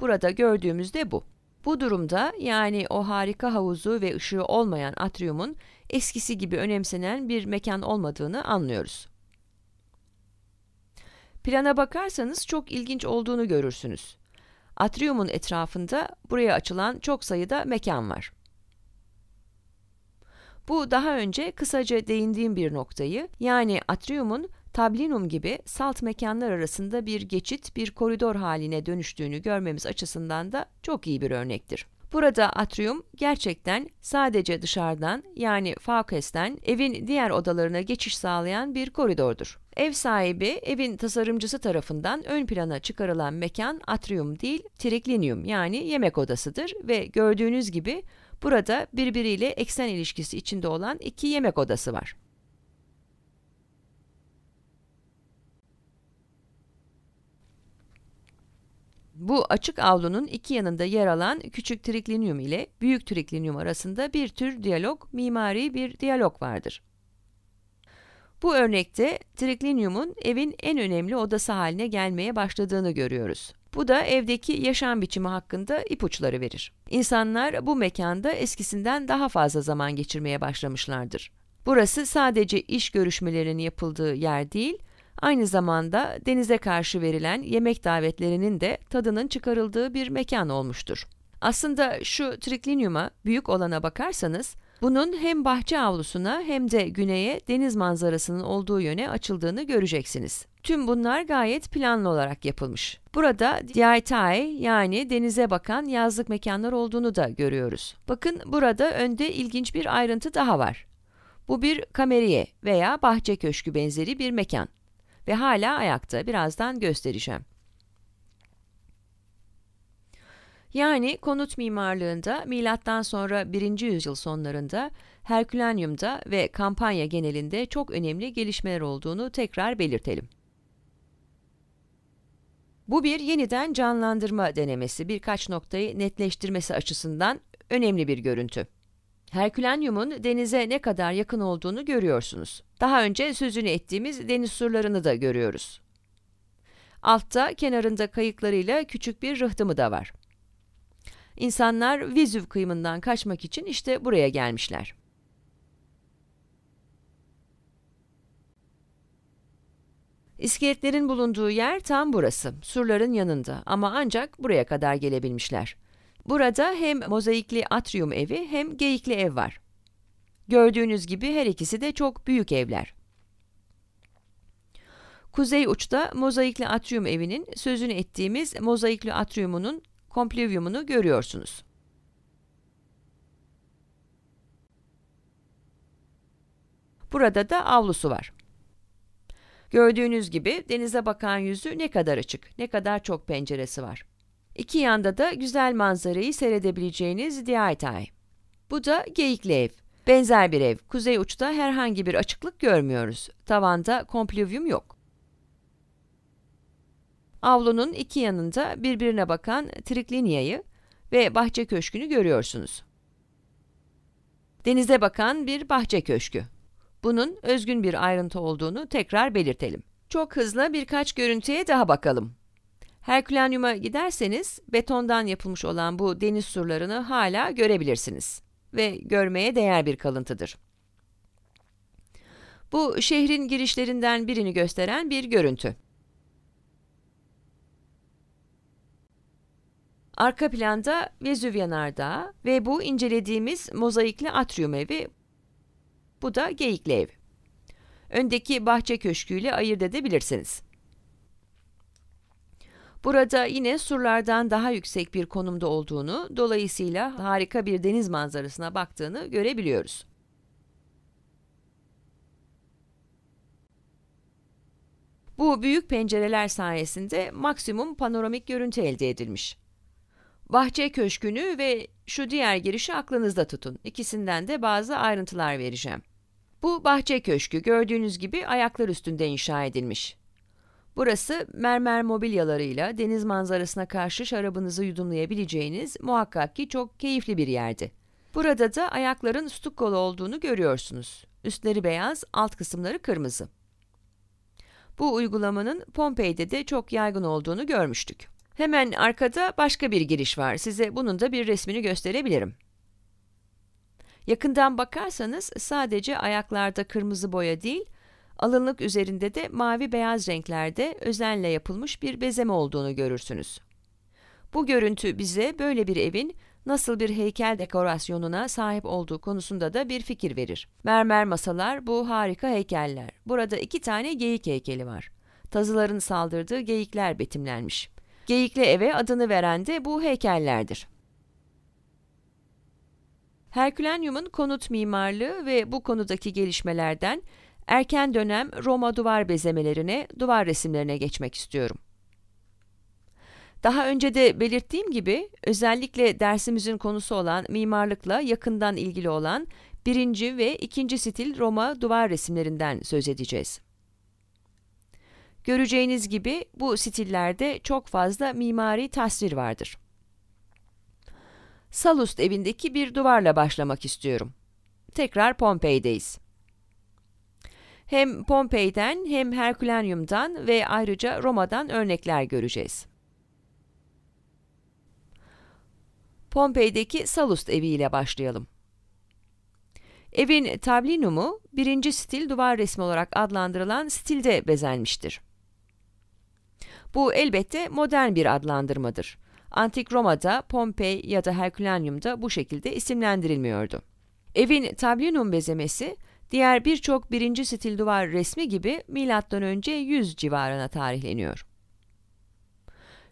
Speaker 1: Burada gördüğümüz de bu. Bu durumda yani o harika havuzu ve ışığı olmayan atriumun eskisi gibi önemsenen bir mekan olmadığını anlıyoruz. Plana bakarsanız çok ilginç olduğunu görürsünüz. Atriumun etrafında buraya açılan çok sayıda mekan var. Bu daha önce kısaca değindiğim bir noktayı yani atriumun tablinum gibi salt mekanlar arasında bir geçit, bir koridor haline dönüştüğünü görmemiz açısından da çok iyi bir örnektir. Burada atrium gerçekten sadece dışarıdan yani fakesten evin diğer odalarına geçiş sağlayan bir koridordur. Ev sahibi, evin tasarımcısı tarafından ön plana çıkarılan mekan atrium değil, triklinyum yani yemek odasıdır ve gördüğünüz gibi Burada birbiriyle eksen ilişkisi içinde olan iki yemek odası var. Bu açık avlunun iki yanında yer alan küçük triklinyum ile büyük triklinyum arasında bir tür diyalog, mimari bir diyalog vardır. Bu örnekte triklinyumun evin en önemli odası haline gelmeye başladığını görüyoruz. Bu da evdeki yaşam biçimi hakkında ipuçları verir. İnsanlar bu mekanda eskisinden daha fazla zaman geçirmeye başlamışlardır. Burası sadece iş görüşmelerinin yapıldığı yer değil, aynı zamanda denize karşı verilen yemek davetlerinin de tadının çıkarıldığı bir mekan olmuştur. Aslında şu trikliniuma büyük olana bakarsanız bunun hem bahçe avlusuna hem de güneye deniz manzarasının olduğu yöne açıldığını göreceksiniz. Tüm bunlar gayet planlı olarak yapılmış. Burada Diaytay yani denize bakan yazlık mekanlar olduğunu da görüyoruz. Bakın burada önde ilginç bir ayrıntı daha var. Bu bir kameriye veya bahçe köşkü benzeri bir mekan ve hala ayakta birazdan göstereceğim. Yani konut mimarlığında milattan sonra 1. yüzyıl sonlarında Herkülanyum'da ve kampanya genelinde çok önemli gelişmeler olduğunu tekrar belirtelim. Bu bir yeniden canlandırma denemesi, birkaç noktayı netleştirmesi açısından önemli bir görüntü. Herkülanyum'un denize ne kadar yakın olduğunu görüyorsunuz. Daha önce sözünü ettiğimiz deniz surlarını da görüyoruz. Altta kenarında kayıklarıyla küçük bir rıhtımı da var. İnsanlar Vezüv kıyımından kaçmak için işte buraya gelmişler. İskeletlerin bulunduğu yer tam burası, surların yanında ama ancak buraya kadar gelebilmişler. Burada hem mozaikli atrium evi hem geyikli ev var. Gördüğünüz gibi her ikisi de çok büyük evler. Kuzey uçta mozaikli atrium evinin sözünü ettiğimiz mozaikli atriumunun komplevyumunu görüyorsunuz. Burada da avlusu var. Gördüğünüz gibi denize bakan yüzü ne kadar açık, ne kadar çok penceresi var. İki yanda da güzel manzarayı seyredebileceğiniz Diaytay. Bu da Geyikli Ev. Benzer bir ev. Kuzey uçta herhangi bir açıklık görmüyoruz. Tavanda komplüvyum yok. Avlunun iki yanında birbirine bakan Triklinya'yı ve bahçe köşkünü görüyorsunuz. Denize bakan bir bahçe köşkü. Bunun özgün bir ayrıntı olduğunu tekrar belirtelim. Çok hızlı birkaç görüntüye daha bakalım. Herkülanyum'a giderseniz betondan yapılmış olan bu deniz surlarını hala görebilirsiniz ve görmeye değer bir kalıntıdır. Bu şehrin girişlerinden birini gösteren bir görüntü. Arka planda Vezüv Yanardağı ve bu incelediğimiz mozaikli atrium evi. Bu da Geyikli ev. Öndeki bahçe köşküyle ayırt edebilirsiniz. Burada yine surlardan daha yüksek bir konumda olduğunu, dolayısıyla harika bir deniz manzarasına baktığını görebiliyoruz. Bu büyük pencereler sayesinde maksimum panoramik görüntü elde edilmiş. Bahçe Köşkü'nü ve şu diğer girişi aklınızda tutun. İkisinden de bazı ayrıntılar vereceğim. Bu Bahçe Köşkü gördüğünüz gibi ayaklar üstünde inşa edilmiş. Burası mermer mobilyalarıyla deniz manzarasına karşı şarabınızı yudumlayabileceğiniz muhakkak ki çok keyifli bir yerdi. Burada da ayakların stukkolu olduğunu görüyorsunuz. Üstleri beyaz, alt kısımları kırmızı. Bu uygulamanın Pompei'de de çok yaygın olduğunu görmüştük. Hemen arkada başka bir giriş var. Size bunun da bir resmini gösterebilirim. Yakından bakarsanız sadece ayaklarda kırmızı boya değil, alınlık üzerinde de mavi beyaz renklerde özenle yapılmış bir bezeme olduğunu görürsünüz. Bu görüntü bize böyle bir evin nasıl bir heykel dekorasyonuna sahip olduğu konusunda da bir fikir verir. Mermer masalar bu harika heykeller. Burada iki tane geyik heykeli var. Tazıların saldırdığı geyikler betimlenmiş. Geyikli eve adını veren de bu heykellerdir. Herkülenyum'un konut mimarlığı ve bu konudaki gelişmelerden erken dönem Roma duvar bezemelerine, duvar resimlerine geçmek istiyorum. Daha önce de belirttiğim gibi özellikle dersimizin konusu olan mimarlıkla yakından ilgili olan birinci ve ikinci stil Roma duvar resimlerinden söz edeceğiz. Göreceğiniz gibi bu stillerde çok fazla mimari tasvir vardır. Salust evindeki bir duvarla başlamak istiyorum. Tekrar Pompei'deyiz. Hem Pompei'den hem Herkülanyum'dan ve ayrıca Roma'dan örnekler göreceğiz. Pompei'deki Salust evi ile başlayalım. Evin tablinumu birinci stil duvar resmi olarak adlandırılan stilde bezenmiştir. Bu elbette modern bir adlandırmadır. Antik Roma'da, Pompei ya da Herkülanyum'da bu şekilde isimlendirilmiyordu. Evin tablinum bezemesi, diğer birçok birinci stil duvar resmi gibi M.Ö. 100 civarına tarihleniyor.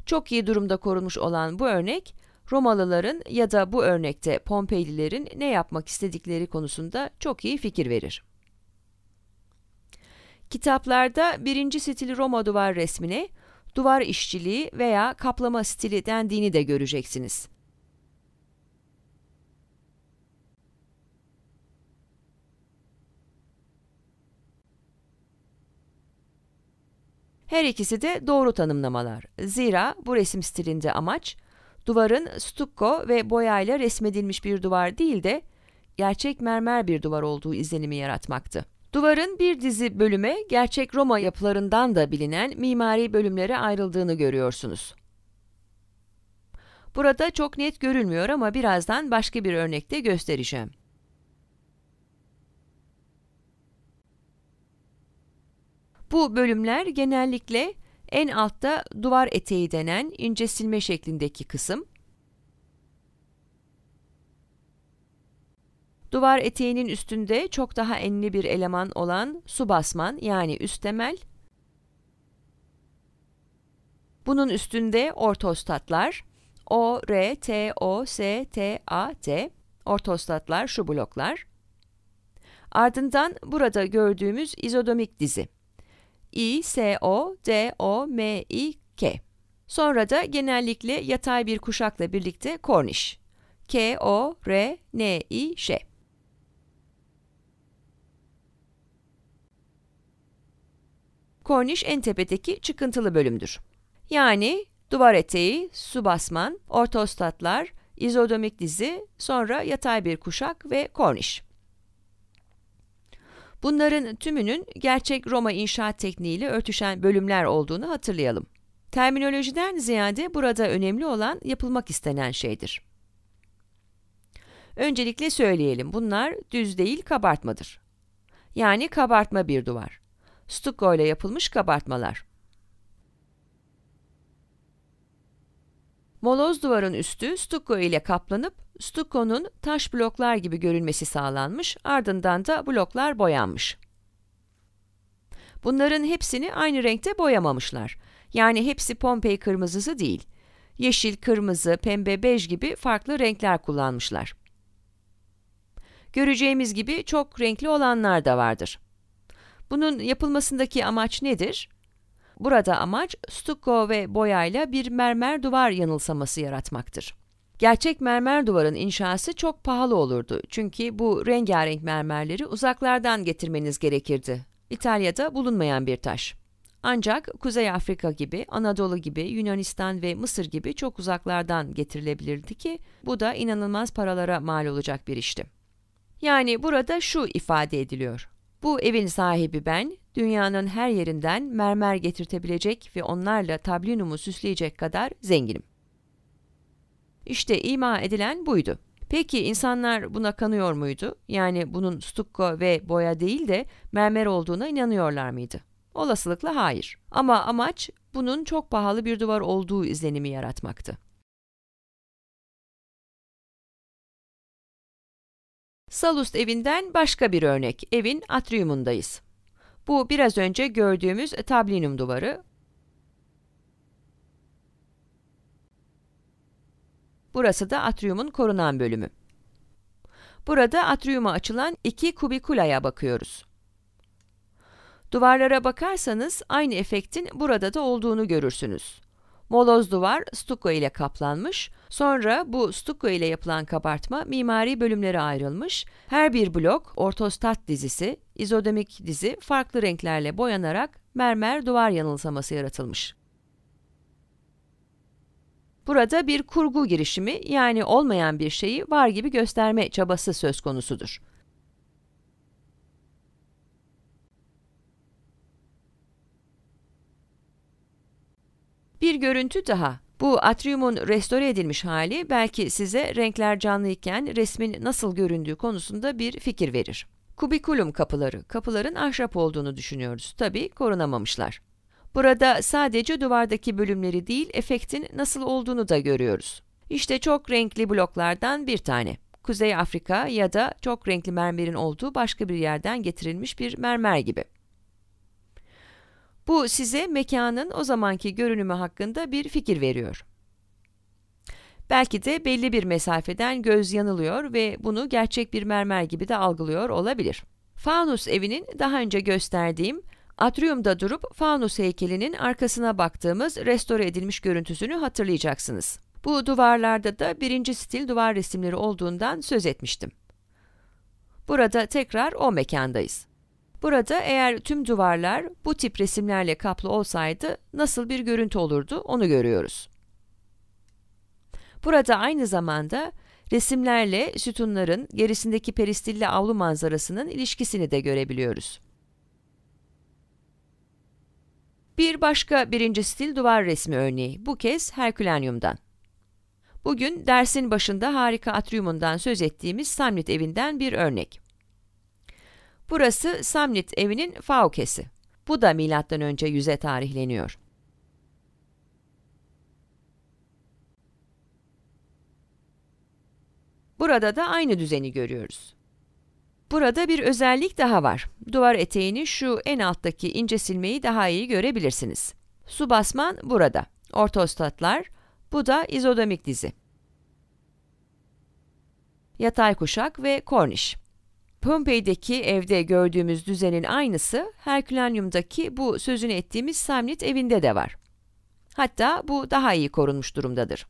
Speaker 1: Çok iyi durumda korunmuş olan bu örnek, Romalıların ya da bu örnekte Pompeylilerin ne yapmak istedikleri konusunda çok iyi fikir verir. Kitaplarda birinci stil Roma duvar resmine duvar işçiliği veya kaplama stili dendiğini de göreceksiniz. Her ikisi de doğru tanımlamalar. Zira bu resim stilinde amaç duvarın stukko ve boyayla resmedilmiş bir duvar değil de gerçek mermer bir duvar olduğu izlenimi yaratmaktı. Duvarın bir dizi bölüme gerçek Roma yapılarından da bilinen mimari bölümlere ayrıldığını görüyorsunuz. Burada çok net görünmüyor ama birazdan başka bir örnekte göstereceğim. Bu bölümler genellikle en altta duvar eteği denen ince silme şeklindeki kısım, Duvar eteğinin üstünde çok daha enli bir eleman olan su basman yani üstemel, bunun üstünde ortostatlar O, R, T, O, S, T, A, T. Ortostatlar şu bloklar. Ardından burada gördüğümüz izodomik dizi. I, S, O, D, O, M, I, K. Sonra da genellikle yatay bir kuşakla birlikte korniş. K, O, R, N, I, Ş. Korniş en tepedeki çıkıntılı bölümdür. Yani duvar eteği, su basman, ortostatlar, izodomik dizi, sonra yatay bir kuşak ve korniş. Bunların tümünün gerçek Roma inşaat tekniğiyle örtüşen bölümler olduğunu hatırlayalım. Terminolojiden ziyade burada önemli olan yapılmak istenen şeydir. Öncelikle söyleyelim bunlar düz değil kabartmadır. Yani kabartma bir duvar stucco ile yapılmış kabartmalar. Moloz duvarın üstü stucco ile kaplanıp stucco'nun taş bloklar gibi görünmesi sağlanmış, ardından da bloklar boyanmış. Bunların hepsini aynı renkte boyamamışlar. Yani hepsi Pompei kırmızısı değil. Yeşil, kırmızı, pembe, bej gibi farklı renkler kullanmışlar. Göreceğimiz gibi çok renkli olanlar da vardır. Bunun yapılmasındaki amaç nedir? Burada amaç stuko ve boyayla bir mermer duvar yanılsaması yaratmaktır. Gerçek mermer duvarın inşası çok pahalı olurdu çünkü bu rengarenk mermerleri uzaklardan getirmeniz gerekirdi. İtalya'da bulunmayan bir taş. Ancak Kuzey Afrika gibi, Anadolu gibi, Yunanistan ve Mısır gibi çok uzaklardan getirilebilirdi ki bu da inanılmaz paralara mal olacak bir işti. Yani burada şu ifade ediliyor. Bu evin sahibi ben, dünyanın her yerinden mermer getirtebilecek ve onlarla tablinumu süsleyecek kadar zenginim. İşte ima edilen buydu. Peki insanlar buna kanıyor muydu? Yani bunun stukko ve boya değil de mermer olduğuna inanıyorlar mıydı? Olasılıkla hayır. Ama amaç bunun çok pahalı bir duvar olduğu izlenimi yaratmaktı. Salust evinden başka bir örnek, evin atriumundayız. Bu biraz önce gördüğümüz tablinum duvarı. Burası da atriumun korunan bölümü. Burada atriuma açılan iki kubikulaya bakıyoruz. Duvarlara bakarsanız aynı efektin burada da olduğunu görürsünüz. Moloz duvar stuko ile kaplanmış. Sonra bu stuko ile yapılan kabartma mimari bölümlere ayrılmış. Her bir blok ortostat dizisi, izodemik dizi farklı renklerle boyanarak mermer duvar yanılsaması yaratılmış. Burada bir kurgu girişimi yani olmayan bir şeyi var gibi gösterme çabası söz konusudur. Bir görüntü daha. Bu atriumun restore edilmiş hali belki size renkler canlıyken resmin nasıl göründüğü konusunda bir fikir verir. Kubikulum kapıları, kapıların ahşap olduğunu düşünüyoruz. Tabii korunamamışlar. Burada sadece duvardaki bölümleri değil, efektin nasıl olduğunu da görüyoruz. İşte çok renkli bloklardan bir tane. Kuzey Afrika ya da çok renkli mermerin olduğu başka bir yerden getirilmiş bir mermer gibi. Bu size mekanın o zamanki görünümü hakkında bir fikir veriyor. Belki de belli bir mesafeden göz yanılıyor ve bunu gerçek bir mermer gibi de algılıyor olabilir. Faunus evinin daha önce gösterdiğim atriumda durup Faunus heykelinin arkasına baktığımız restore edilmiş görüntüsünü hatırlayacaksınız. Bu duvarlarda da birinci stil duvar resimleri olduğundan söz etmiştim. Burada tekrar o mekandayız. Burada eğer tüm duvarlar bu tip resimlerle kaplı olsaydı nasıl bir görüntü olurdu onu görüyoruz. Burada aynı zamanda resimlerle sütunların gerisindeki peristille avlu manzarasının ilişkisini de görebiliyoruz. Bir başka birinci stil duvar resmi örneği, bu kez Herkülanyum'dan. Bugün dersin başında harika atriumundan söz ettiğimiz Samnit evinden bir örnek. Burası Samnit evinin faukesi. Bu da M.Ö. 100'e tarihleniyor. Burada da aynı düzeni görüyoruz. Burada bir özellik daha var. Duvar eteğini şu en alttaki ince silmeyi daha iyi görebilirsiniz. Su basman burada. Ortostatlar, bu da izodomik dizi. Yatay kuşak ve korniş. Pompei'deki evde gördüğümüz düzenin aynısı Herkülanyum'daki bu sözünü ettiğimiz Samnit evinde de var. Hatta bu daha iyi korunmuş durumdadır.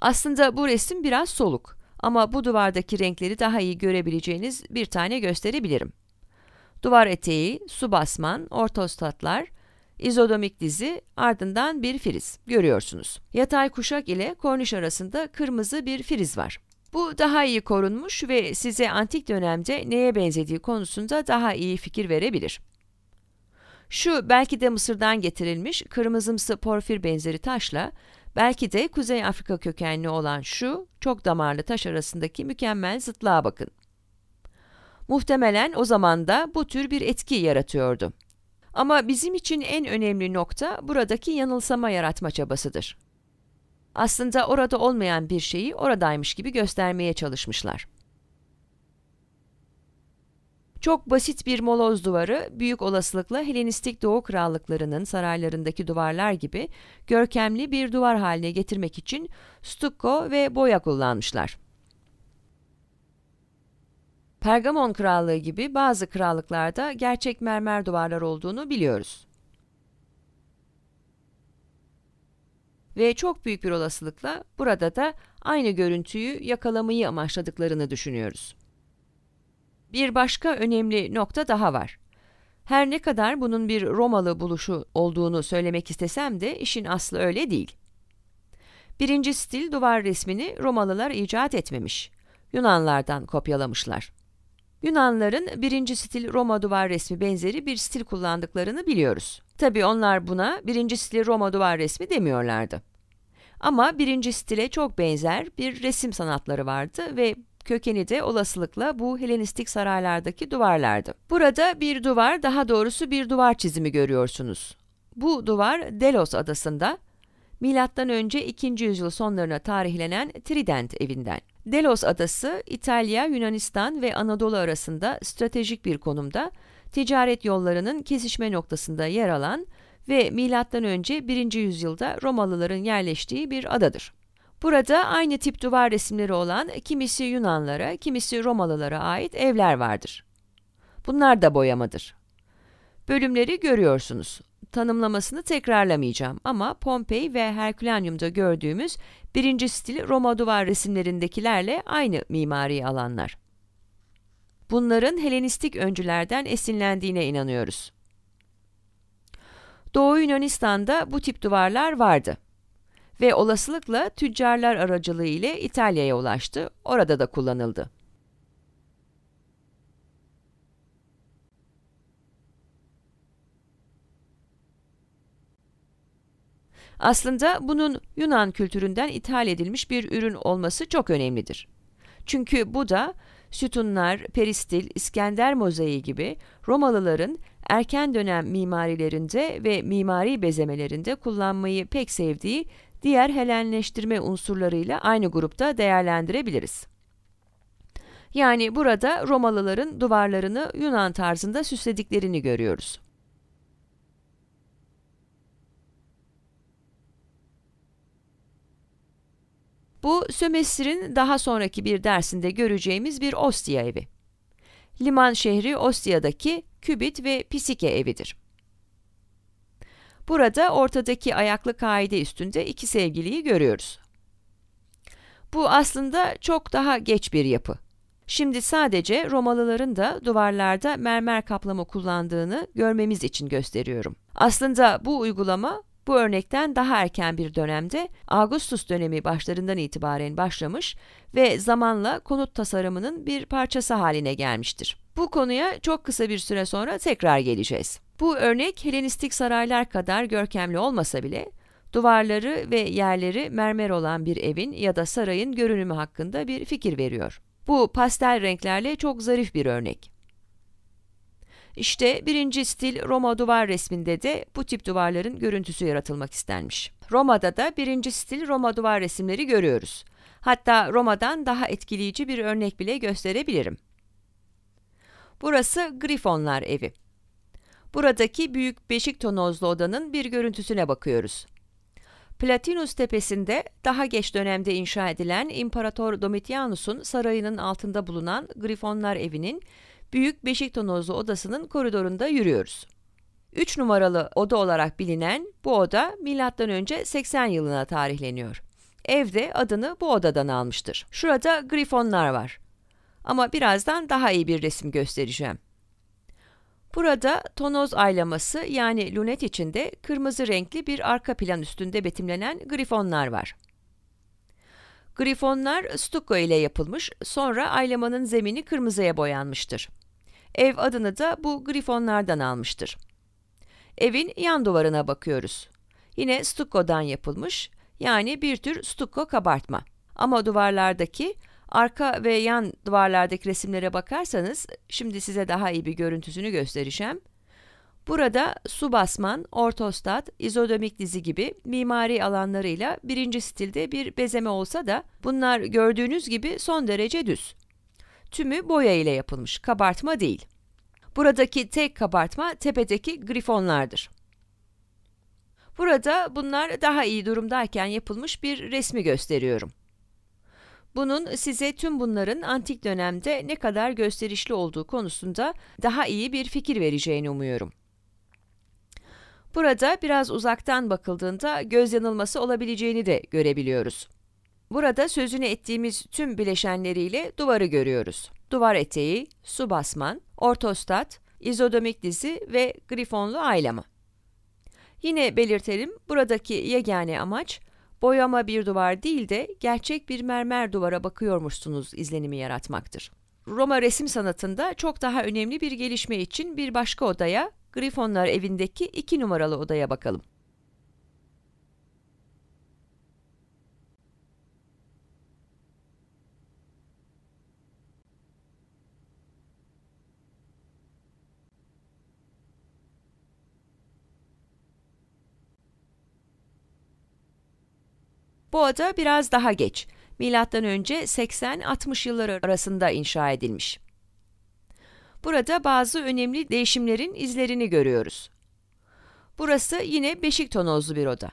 Speaker 1: Aslında bu resim biraz soluk ama bu duvardaki renkleri daha iyi görebileceğiniz bir tane gösterebilirim. Duvar eteği, su basman, ortostatlar, izodomik dizi, ardından bir friz görüyorsunuz. Yatay kuşak ile korniş arasında kırmızı bir friz var. Bu daha iyi korunmuş ve size antik dönemde neye benzediği konusunda daha iyi fikir verebilir. Şu belki de Mısır'dan getirilmiş kırmızımsı porfir benzeri taşla belki de Kuzey Afrika kökenli olan şu çok damarlı taş arasındaki mükemmel zıtlığa bakın. Muhtemelen o zaman da bu tür bir etki yaratıyordu. Ama bizim için en önemli nokta buradaki yanılsama yaratma çabasıdır. Aslında orada olmayan bir şeyi oradaymış gibi göstermeye çalışmışlar. Çok basit bir moloz duvarı büyük olasılıkla Helenistik Doğu krallıklarının saraylarındaki duvarlar gibi görkemli bir duvar haline getirmek için stucco ve boya kullanmışlar. Pergamon krallığı gibi bazı krallıklarda gerçek mermer duvarlar olduğunu biliyoruz. ve çok büyük bir olasılıkla burada da aynı görüntüyü yakalamayı amaçladıklarını düşünüyoruz. Bir başka önemli nokta daha var. Her ne kadar bunun bir Romalı buluşu olduğunu söylemek istesem de işin aslı öyle değil. Birinci stil duvar resmini Romalılar icat etmemiş. Yunanlardan kopyalamışlar. Yunanların birinci stil Roma duvar resmi benzeri bir stil kullandıklarını biliyoruz. Tabi onlar buna birinci stil Roma duvar resmi demiyorlardı. Ama birinci stile çok benzer bir resim sanatları vardı ve kökeni de olasılıkla bu Helenistik saraylardaki duvarlardı. Burada bir duvar, daha doğrusu bir duvar çizimi görüyorsunuz. Bu duvar Delos adasında M.Ö. 2. yüzyıl sonlarına tarihlenen Trident evinden. Delos adası İtalya, Yunanistan ve Anadolu arasında stratejik bir konumda, ticaret yollarının kesişme noktasında yer alan ve M.Ö. 1. yüzyılda Romalıların yerleştiği bir adadır. Burada aynı tip duvar resimleri olan kimisi Yunanlara, kimisi Romalılara ait evler vardır. Bunlar da boyamadır. Bölümleri görüyorsunuz tanımlamasını tekrarlamayacağım ama Pompei ve Herkülanyum'da gördüğümüz birinci stil Roma duvar resimlerindekilerle aynı mimari alanlar. Bunların Helenistik öncülerden esinlendiğine inanıyoruz. Doğu Yunanistan'da bu tip duvarlar vardı ve olasılıkla tüccarlar aracılığı ile İtalya'ya ulaştı, orada da kullanıldı. Aslında bunun Yunan kültüründen ithal edilmiş bir ürün olması çok önemlidir. Çünkü bu da sütunlar, peristil, İskender mozaiği gibi Romalıların erken dönem mimarilerinde ve mimari bezemelerinde kullanmayı pek sevdiği diğer Helenleştirme unsurlarıyla aynı grupta değerlendirebiliriz. Yani burada Romalıların duvarlarını Yunan tarzında süslediklerini görüyoruz. Bu sömestrin daha sonraki bir dersinde göreceğimiz bir Ostia evi. Liman şehri Ostia'daki Kübit ve Pisike evidir. Burada ortadaki ayaklı kaide üstünde iki sevgiliyi görüyoruz. Bu aslında çok daha geç bir yapı. Şimdi sadece Romalıların da duvarlarda mermer kaplama kullandığını görmemiz için gösteriyorum. Aslında bu uygulama bu örnekten daha erken bir dönemde Augustus dönemi başlarından itibaren başlamış ve zamanla konut tasarımının bir parçası haline gelmiştir. Bu konuya çok kısa bir süre sonra tekrar geleceğiz. Bu örnek Helenistik saraylar kadar görkemli olmasa bile duvarları ve yerleri mermer olan bir evin ya da sarayın görünümü hakkında bir fikir veriyor. Bu pastel renklerle çok zarif bir örnek. İşte birinci stil Roma duvar resminde de bu tip duvarların görüntüsü yaratılmak istenmiş. Roma'da da birinci stil Roma duvar resimleri görüyoruz. Hatta Roma'dan daha etkileyici bir örnek bile gösterebilirim. Burası Grifonlar evi. Buradaki büyük beşik tonozlu odanın bir görüntüsüne bakıyoruz. Platinus tepesinde daha geç dönemde inşa edilen İmparator Domitianus'un sarayının altında bulunan Grifonlar evinin Büyük Beşiktonozlu Odası'nın koridorunda yürüyoruz. 3 numaralı oda olarak bilinen bu oda M.Ö. 80 yılına tarihleniyor. Evde adını bu odadan almıştır. Şurada grifonlar var. Ama birazdan daha iyi bir resim göstereceğim. Burada tonoz aylaması yani lunet içinde kırmızı renkli bir arka plan üstünde betimlenen grifonlar var. Grifonlar stucco ile yapılmış, sonra aylamanın zemini kırmızıya boyanmıştır. Ev adını da bu grifonlardan almıştır. Evin yan duvarına bakıyoruz. Yine stukodan yapılmış, yani bir tür stukko kabartma. Ama duvarlardaki arka ve yan duvarlardaki resimlere bakarsanız şimdi size daha iyi bir görüntüsünü göstereceğim. Burada su basman, ortostat, izodomik dizi gibi mimari alanlarıyla birinci stilde bir bezeme olsa da bunlar gördüğünüz gibi son derece düz tümü boya ile yapılmış, kabartma değil. Buradaki tek kabartma tepedeki grifonlardır. Burada bunlar daha iyi durumdayken yapılmış bir resmi gösteriyorum. Bunun size tüm bunların antik dönemde ne kadar gösterişli olduğu konusunda daha iyi bir fikir vereceğini umuyorum. Burada biraz uzaktan bakıldığında göz yanılması olabileceğini de görebiliyoruz. Burada sözünü ettiğimiz tüm bileşenleriyle duvarı görüyoruz. Duvar eteği, su basman, ortostat, izodomik dizi ve grifonlu aylama. Yine belirtelim, buradaki yegane amaç boyama bir duvar değil de gerçek bir mermer duvara bakıyormuşsunuz izlenimi yaratmaktır. Roma resim sanatında çok daha önemli bir gelişme için bir başka odaya, Grifonlar evindeki iki numaralı odaya bakalım. Bu ada biraz daha geç. Milattan önce 80-60 yılları arasında inşa edilmiş. Burada bazı önemli değişimlerin izlerini görüyoruz. Burası yine beşik tonozlu bir oda.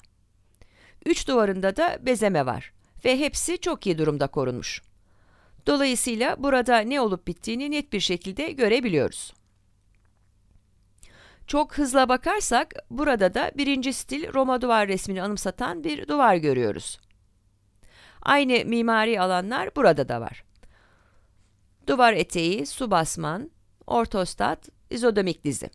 Speaker 1: Üç duvarında da bezeme var ve hepsi çok iyi durumda korunmuş. Dolayısıyla burada ne olup bittiğini net bir şekilde görebiliyoruz. Çok hızla bakarsak burada da birinci stil Roma duvar resmini anımsatan bir duvar görüyoruz. Aynı mimari alanlar burada da var. Duvar eteği, su basman, ortostat, izodomik dizi.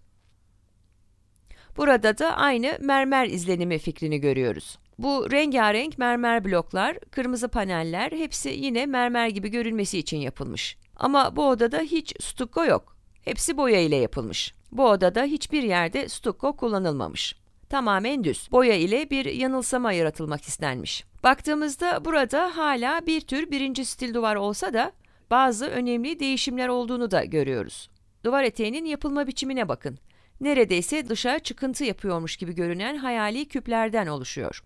Speaker 1: Burada da aynı mermer izlenimi fikrini görüyoruz. Bu rengarenk mermer bloklar, kırmızı paneller hepsi yine mermer gibi görünmesi için yapılmış. Ama bu odada hiç stucco yok. Hepsi boya ile yapılmış. Bu odada hiçbir yerde stucco kullanılmamış tamamen düz. Boya ile bir yanılsama yaratılmak istenmiş. Baktığımızda burada hala bir tür birinci stil duvar olsa da bazı önemli değişimler olduğunu da görüyoruz. Duvar eteğinin yapılma biçimine bakın. Neredeyse dışa çıkıntı yapıyormuş gibi görünen hayali küplerden oluşuyor.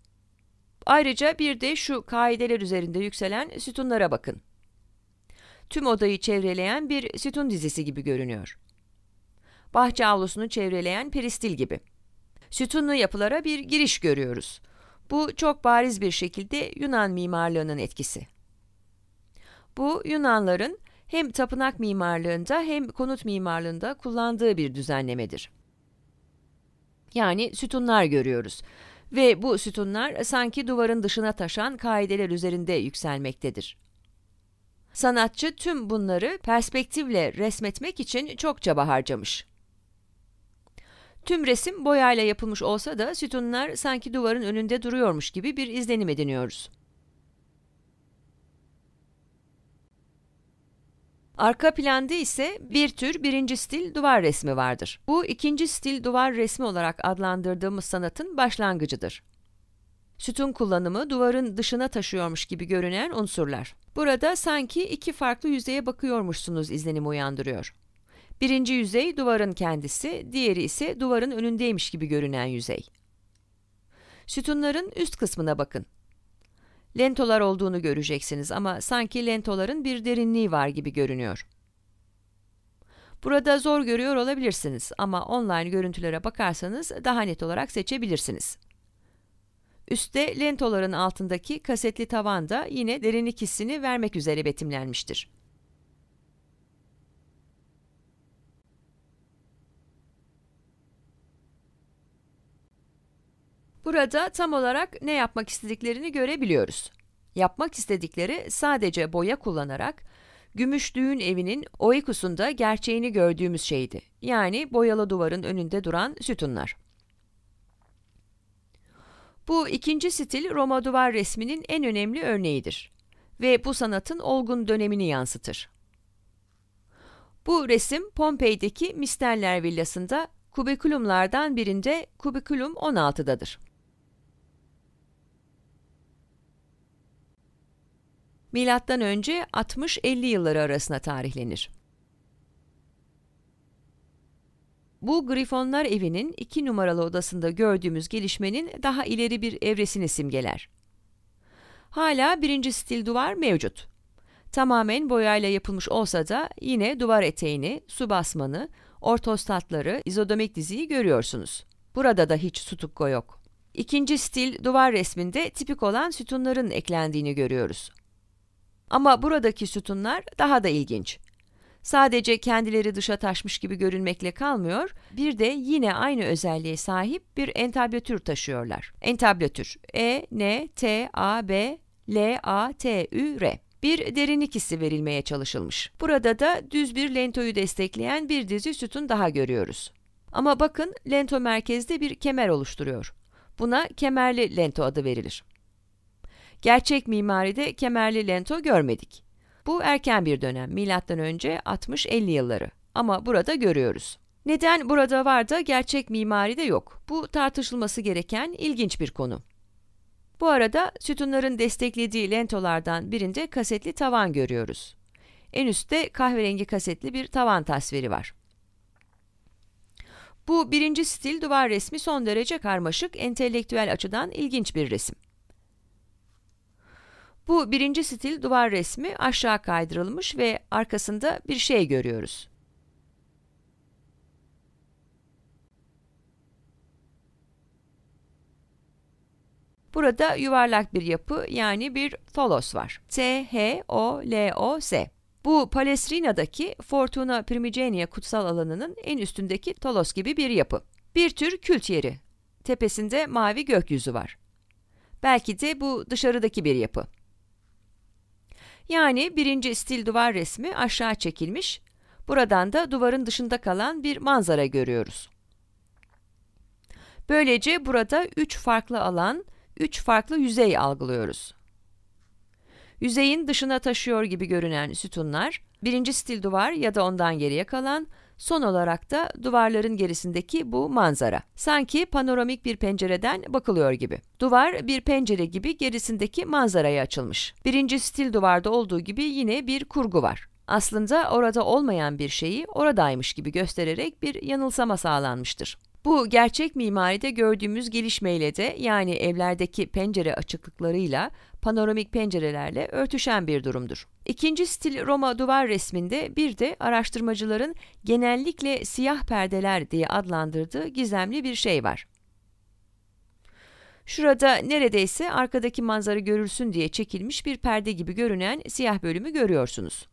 Speaker 1: Ayrıca bir de şu kaideler üzerinde yükselen sütunlara bakın. Tüm odayı çevreleyen bir sütun dizisi gibi görünüyor. Bahçe avlusunu çevreleyen peristil gibi sütunlu yapılara bir giriş görüyoruz. Bu çok bariz bir şekilde Yunan mimarlığının etkisi. Bu Yunanların hem tapınak mimarlığında hem konut mimarlığında kullandığı bir düzenlemedir. Yani sütunlar görüyoruz ve bu sütunlar sanki duvarın dışına taşan kaideler üzerinde yükselmektedir. Sanatçı tüm bunları perspektifle resmetmek için çok çaba harcamış. Tüm resim boyayla yapılmış olsa da sütunlar sanki duvarın önünde duruyormuş gibi bir izlenim ediniyoruz. Arka planda ise bir tür birinci stil duvar resmi vardır. Bu ikinci stil duvar resmi olarak adlandırdığımız sanatın başlangıcıdır. Sütun kullanımı duvarın dışına taşıyormuş gibi görünen unsurlar. Burada sanki iki farklı yüzeye bakıyormuşsunuz izlenimi uyandırıyor. Birinci yüzey duvarın kendisi, diğeri ise duvarın önündeymiş gibi görünen yüzey. Sütunların üst kısmına bakın. Lentolar olduğunu göreceksiniz ama sanki lentoların bir derinliği var gibi görünüyor. Burada zor görüyor olabilirsiniz ama online görüntülere bakarsanız daha net olarak seçebilirsiniz. Üste lentoların altındaki kasetli tavan da yine derinlik hissini vermek üzere betimlenmiştir. Burada tam olarak ne yapmak istediklerini görebiliyoruz. Yapmak istedikleri sadece boya kullanarak gümüş düğün evinin oikusunda gerçeğini gördüğümüz şeydi. Yani boyalı duvarın önünde duran sütunlar. Bu ikinci stil Roma duvar resminin en önemli örneğidir ve bu sanatın olgun dönemini yansıtır. Bu resim Pompei'deki Misterler Villası'nda kubikülumlardan birinde kubikülum 16'dadır. milattan önce 60-50 yılları arasına tarihlenir. Bu Grifonlar evinin 2 numaralı odasında gördüğümüz gelişmenin daha ileri bir evresini simgeler. Hala birinci stil duvar mevcut. Tamamen boyayla yapılmış olsa da yine duvar eteğini, su basmanı, ortostatları, izodomik diziyi görüyorsunuz. Burada da hiç sutukko yok. İkinci stil duvar resminde tipik olan sütunların eklendiğini görüyoruz. Ama buradaki sütunlar daha da ilginç. Sadece kendileri dışa taşmış gibi görünmekle kalmıyor, bir de yine aynı özelliğe sahip bir entablatür taşıyorlar. Entablatür E, N, T, A, B, L, A, T, Ü, R bir derinlik hissi verilmeye çalışılmış. Burada da düz bir lentoyu destekleyen bir dizi sütun daha görüyoruz. Ama bakın lento merkezde bir kemer oluşturuyor. Buna kemerli lento adı verilir. Gerçek mimaride kemerli lento görmedik. Bu erken bir dönem, MÖ önce 60-50 yılları ama burada görüyoruz. Neden burada var da gerçek mimaride yok? Bu tartışılması gereken ilginç bir konu. Bu arada sütunların desteklediği lentolardan birinde kasetli tavan görüyoruz. En üstte kahverengi kasetli bir tavan tasviri var. Bu birinci stil duvar resmi son derece karmaşık, entelektüel açıdan ilginç bir resim. Bu birinci stil duvar resmi aşağı kaydırılmış ve arkasında bir şey görüyoruz. Burada yuvarlak bir yapı yani bir tholos var. T-H-O-L-O-S. Bu Palestrina'daki Fortuna Primigenia kutsal alanının en üstündeki tholos gibi bir yapı. Bir tür kült yeri. Tepesinde mavi gökyüzü var. Belki de bu dışarıdaki bir yapı. Yani birinci stil duvar resmi aşağı çekilmiş, buradan da duvarın dışında kalan bir manzara görüyoruz. Böylece burada üç farklı alan, üç farklı yüzey algılıyoruz. Yüzeyin dışına taşıyor gibi görünen sütunlar, birinci stil duvar ya da ondan geriye kalan, Son olarak da duvarların gerisindeki bu manzara. Sanki panoramik bir pencereden bakılıyor gibi. Duvar bir pencere gibi gerisindeki manzaraya açılmış. Birinci stil duvarda olduğu gibi yine bir kurgu var aslında orada olmayan bir şeyi oradaymış gibi göstererek bir yanılsama sağlanmıştır. Bu gerçek mimaride gördüğümüz gelişmeyle de yani evlerdeki pencere açıklıklarıyla panoramik pencerelerle örtüşen bir durumdur. İkinci stil Roma duvar resminde bir de araştırmacıların genellikle siyah perdeler diye adlandırdığı gizemli bir şey var. Şurada neredeyse arkadaki manzara görülsün diye çekilmiş bir perde gibi görünen siyah bölümü görüyorsunuz.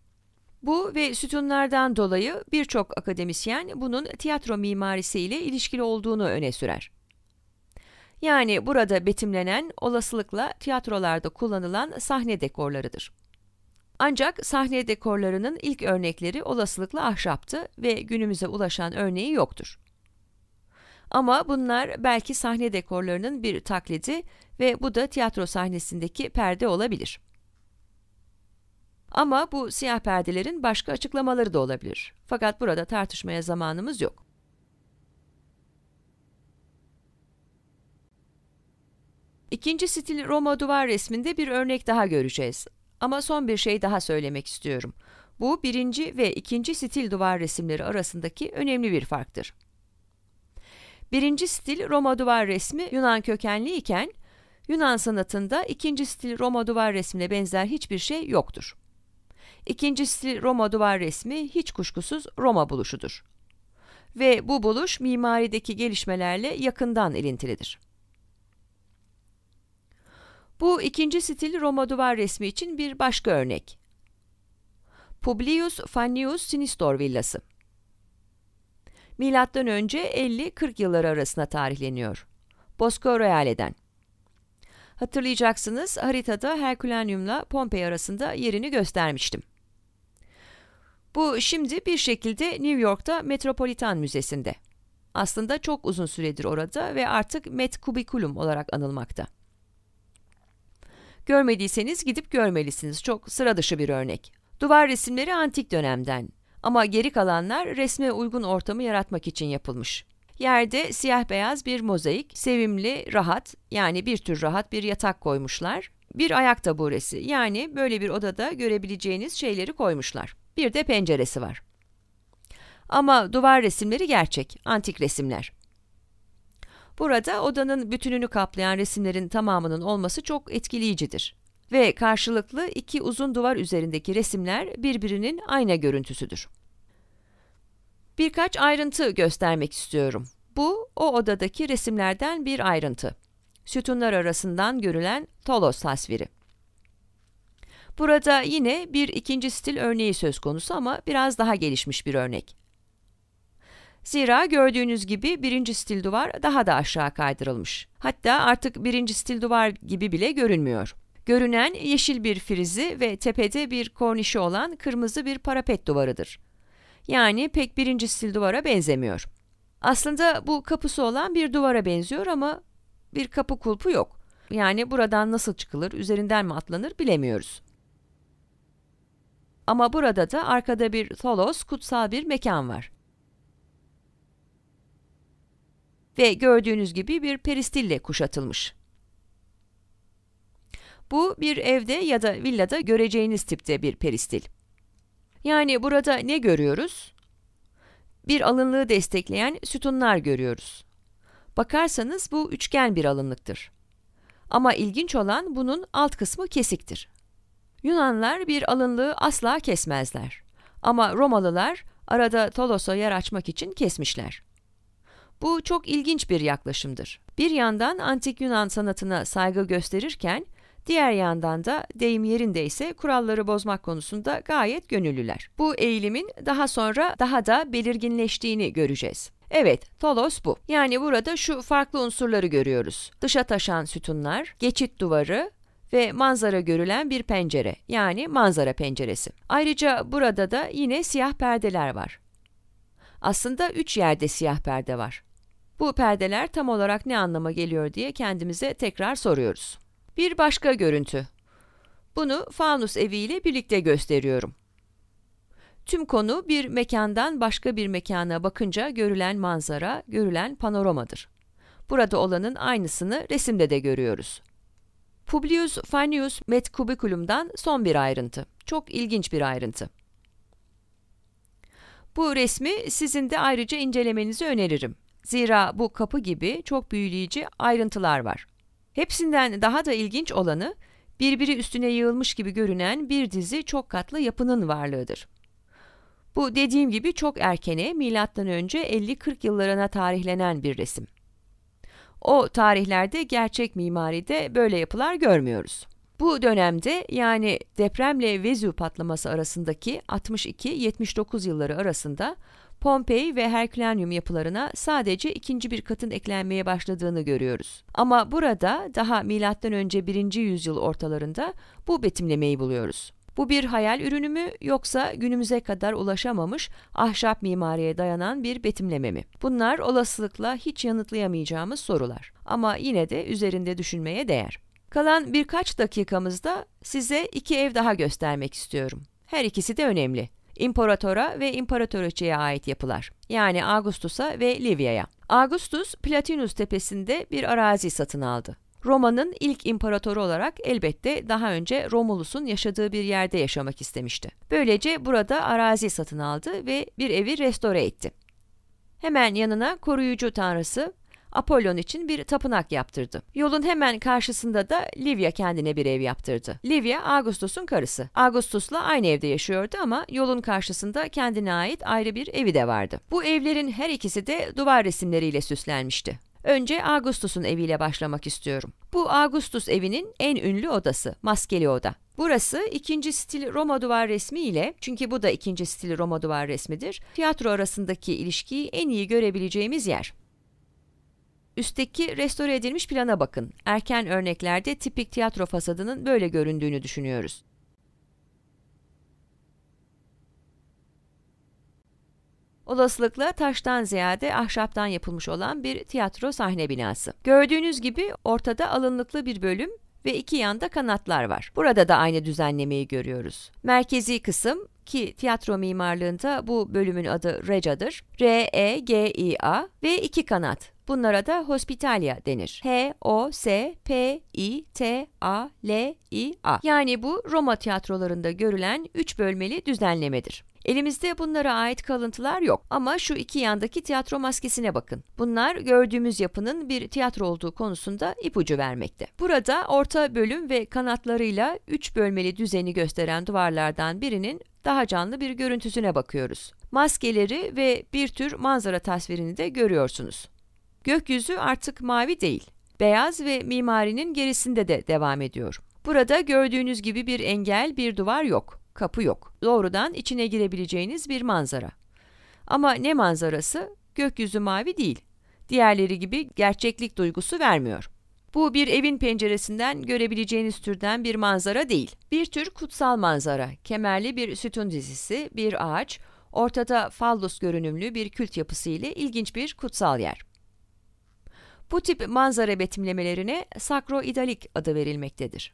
Speaker 1: Bu ve sütunlardan dolayı birçok akademisyen bunun tiyatro mimarisi ile ilişkili olduğunu öne sürer. Yani burada betimlenen olasılıkla tiyatrolarda kullanılan sahne dekorlarıdır. Ancak sahne dekorlarının ilk örnekleri olasılıkla ahşaptı ve günümüze ulaşan örneği yoktur. Ama bunlar belki sahne dekorlarının bir taklidi ve bu da tiyatro sahnesindeki perde olabilir. Ama bu siyah perdelerin başka açıklamaları da olabilir. Fakat burada tartışmaya zamanımız yok. İkinci stil Roma duvar resminde bir örnek daha göreceğiz. Ama son bir şey daha söylemek istiyorum. Bu birinci ve ikinci stil duvar resimleri arasındaki önemli bir farktır. Birinci stil Roma duvar resmi Yunan kökenli iken, Yunan sanatında ikinci stil Roma duvar resmine benzer hiçbir şey yoktur. İkinci stil Roma duvar resmi hiç kuşkusuz Roma buluşudur. Ve bu buluş mimarideki gelişmelerle yakından ilintilidir. Bu ikinci stil Roma duvar resmi için bir başka örnek. Publius Fannius Sinistor villası. Milattan önce 50-40 yılları arasına tarihleniyor. Bosco Reale'den. Hatırlayacaksınız haritada Herkülanyum'la Pompei arasında yerini göstermiştim. Bu şimdi bir şekilde New York'ta Metropolitan Müzesi'nde. Aslında çok uzun süredir orada ve artık Met Cubiculum olarak anılmakta. Görmediyseniz gidip görmelisiniz. Çok sıra dışı bir örnek. Duvar resimleri antik dönemden ama geri kalanlar resme uygun ortamı yaratmak için yapılmış. Yerde siyah beyaz bir mozaik, sevimli, rahat yani bir tür rahat bir yatak koymuşlar. Bir ayak taburesi yani böyle bir odada görebileceğiniz şeyleri koymuşlar. Bir de penceresi var. Ama duvar resimleri gerçek, antik resimler. Burada odanın bütününü kaplayan resimlerin tamamının olması çok etkileyicidir. Ve karşılıklı iki uzun duvar üzerindeki resimler birbirinin ayna görüntüsüdür. Birkaç ayrıntı göstermek istiyorum. Bu, o odadaki resimlerden bir ayrıntı. Sütunlar arasından görülen Tolos tasviri. Burada yine bir ikinci stil örneği söz konusu ama biraz daha gelişmiş bir örnek. Zira gördüğünüz gibi birinci stil duvar daha da aşağı kaydırılmış. Hatta artık birinci stil duvar gibi bile görünmüyor. Görünen yeşil bir frizi ve tepede bir kornişi olan kırmızı bir parapet duvarıdır. Yani pek birinci stil duvara benzemiyor. Aslında bu kapısı olan bir duvara benziyor ama bir kapı kulpu yok. Yani buradan nasıl çıkılır, üzerinden mi atlanır bilemiyoruz. Ama burada da arkada bir tholos, kutsal bir mekan var. ve gördüğünüz gibi bir peristille kuşatılmış. Bu bir evde ya da villada göreceğiniz tipte bir peristil. Yani burada ne görüyoruz? Bir alınlığı destekleyen sütunlar görüyoruz. Bakarsanız bu üçgen bir alınlıktır. Ama ilginç olan bunun alt kısmı kesiktir. Yunanlar bir alınlığı asla kesmezler. Ama Romalılar arada Tolos'a yer açmak için kesmişler. Bu çok ilginç bir yaklaşımdır. Bir yandan antik Yunan sanatına saygı gösterirken, diğer yandan da deyim yerindeyse kuralları bozmak konusunda gayet gönüllüler. Bu eğilimin daha sonra daha da belirginleştiğini göreceğiz. Evet, Tolos bu. Yani burada şu farklı unsurları görüyoruz. Dışa taşan sütunlar, geçit duvarı, ve manzara görülen bir pencere yani manzara penceresi. Ayrıca burada da yine siyah perdeler var. Aslında üç yerde siyah perde var. Bu perdeler tam olarak ne anlama geliyor diye kendimize tekrar soruyoruz. Bir başka görüntü. Bunu Faunus evi ile birlikte gösteriyorum. Tüm konu bir mekandan başka bir mekana bakınca görülen manzara, görülen panoramadır. Burada olanın aynısını resimde de görüyoruz. Publius Fannius Metcubiculum'dan son bir ayrıntı. Çok ilginç bir ayrıntı. Bu resmi sizin de ayrıca incelemenizi öneririm. Zira bu kapı gibi çok büyüleyici ayrıntılar var. Hepsinden daha da ilginç olanı birbiri üstüne yığılmış gibi görünen bir dizi çok katlı yapının varlığıdır. Bu dediğim gibi çok erkene milattan önce 50-40 yıllarına tarihlenen bir resim. O tarihlerde gerçek mimaride böyle yapılar görmüyoruz. Bu dönemde yani depremle Vezüv patlaması arasındaki 62-79 yılları arasında Pompei ve Herkülanyum yapılarına sadece ikinci bir katın eklenmeye başladığını görüyoruz. Ama burada daha M.Ö. 1. yüzyıl ortalarında bu betimlemeyi buluyoruz. Bu bir hayal ürünü mü yoksa günümüze kadar ulaşamamış ahşap mimariye dayanan bir betimleme mi? Bunlar olasılıkla hiç yanıtlayamayacağımız sorular ama yine de üzerinde düşünmeye değer. Kalan birkaç dakikamızda size iki ev daha göstermek istiyorum. Her ikisi de önemli imparatora ve imparatoriçeye ait yapılar yani Augustus'a ve Livya'ya. Augustus Platinus tepesinde bir arazi satın aldı. Roma'nın ilk imparatoru olarak elbette daha önce Romulus'un yaşadığı bir yerde yaşamak istemişti. Böylece burada arazi satın aldı ve bir evi restore etti. Hemen yanına koruyucu tanrısı Apollon için bir tapınak yaptırdı. Yolun hemen karşısında da Livia kendine bir ev yaptırdı. Livia Augustus'un karısı. Augustus'la aynı evde yaşıyordu ama yolun karşısında kendine ait ayrı bir evi de vardı. Bu evlerin her ikisi de duvar resimleriyle süslenmişti. Önce Augustus'un eviyle başlamak istiyorum. Bu Augustus evinin en ünlü odası, maskeli oda. Burası ikinci stil Roma duvar resmi ile çünkü bu da ikinci stil Roma duvar resmidir. Tiyatro arasındaki ilişkiyi en iyi görebileceğimiz yer. Üstteki restore edilmiş plana bakın. Erken örneklerde tipik tiyatro fasadının böyle göründüğünü düşünüyoruz. Olasılıkla taştan ziyade ahşaptan yapılmış olan bir tiyatro sahne binası. Gördüğünüz gibi ortada alınlıklı bir bölüm ve iki yanda kanatlar var. Burada da aynı düzenlemeyi görüyoruz. Merkezi kısım ki tiyatro mimarlığında bu bölümün adı Rega'dır. R-E-G-I-A ve iki kanat. Bunlara da hospitalia denir. H-O-S-P-I-T-A-L-I-A. Yani bu Roma tiyatrolarında görülen üç bölmeli düzenlemedir. Elimizde bunlara ait kalıntılar yok ama şu iki yandaki tiyatro maskesine bakın. Bunlar gördüğümüz yapının bir tiyatro olduğu konusunda ipucu vermekte. Burada orta bölüm ve kanatlarıyla üç bölmeli düzeni gösteren duvarlardan birinin daha canlı bir görüntüsüne bakıyoruz. Maskeleri ve bir tür manzara tasvirini de görüyorsunuz. Gökyüzü artık mavi değil, beyaz ve mimarinin gerisinde de devam ediyor. Burada gördüğünüz gibi bir engel, bir duvar yok, kapı yok. Doğrudan içine girebileceğiniz bir manzara. Ama ne manzarası? Gökyüzü mavi değil. Diğerleri gibi gerçeklik duygusu vermiyor. Bu bir evin penceresinden görebileceğiniz türden bir manzara değil. Bir tür kutsal manzara, kemerli bir sütun dizisi, bir ağaç, ortada fallus görünümlü bir kült yapısı ile ilginç bir kutsal yer. Bu tip manzara betimlemelerine sakroidalik adı verilmektedir.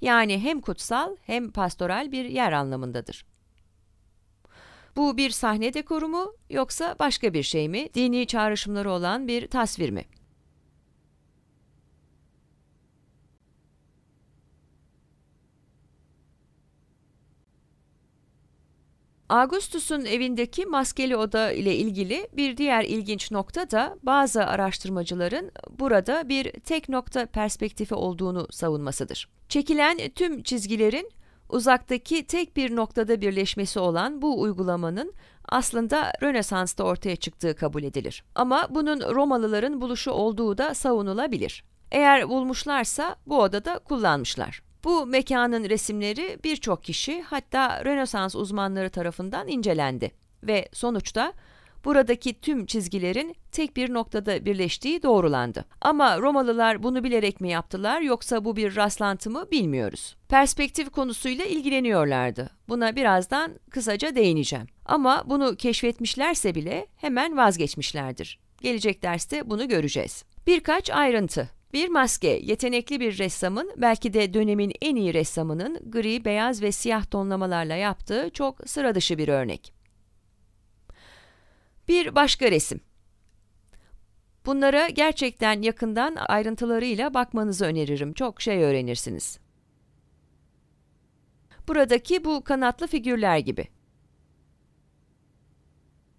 Speaker 1: Yani hem kutsal hem pastoral bir yer anlamındadır. Bu bir sahne dekoru mu yoksa başka bir şey mi, dini çağrışımları olan bir tasvir mi? Augustus'un evindeki maskeli oda ile ilgili bir diğer ilginç nokta da bazı araştırmacıların burada bir tek nokta perspektifi olduğunu savunmasıdır. Çekilen tüm çizgilerin uzaktaki tek bir noktada birleşmesi olan bu uygulamanın aslında Rönesans'ta ortaya çıktığı kabul edilir. Ama bunun Romalıların buluşu olduğu da savunulabilir. Eğer bulmuşlarsa bu odada kullanmışlar. Bu mekanın resimleri birçok kişi hatta Rönesans uzmanları tarafından incelendi ve sonuçta buradaki tüm çizgilerin tek bir noktada birleştiği doğrulandı. Ama Romalılar bunu bilerek mi yaptılar yoksa bu bir rastlantı mı bilmiyoruz. Perspektif konusuyla ilgileniyorlardı. Buna birazdan kısaca değineceğim. Ama bunu keşfetmişlerse bile hemen vazgeçmişlerdir. Gelecek derste bunu göreceğiz. Birkaç ayrıntı. Bir maske, yetenekli bir ressamın, belki de dönemin en iyi ressamının gri, beyaz ve siyah tonlamalarla yaptığı çok sıra dışı bir örnek. Bir başka resim. Bunlara gerçekten yakından ayrıntılarıyla bakmanızı öneririm. Çok şey öğrenirsiniz. Buradaki bu kanatlı figürler gibi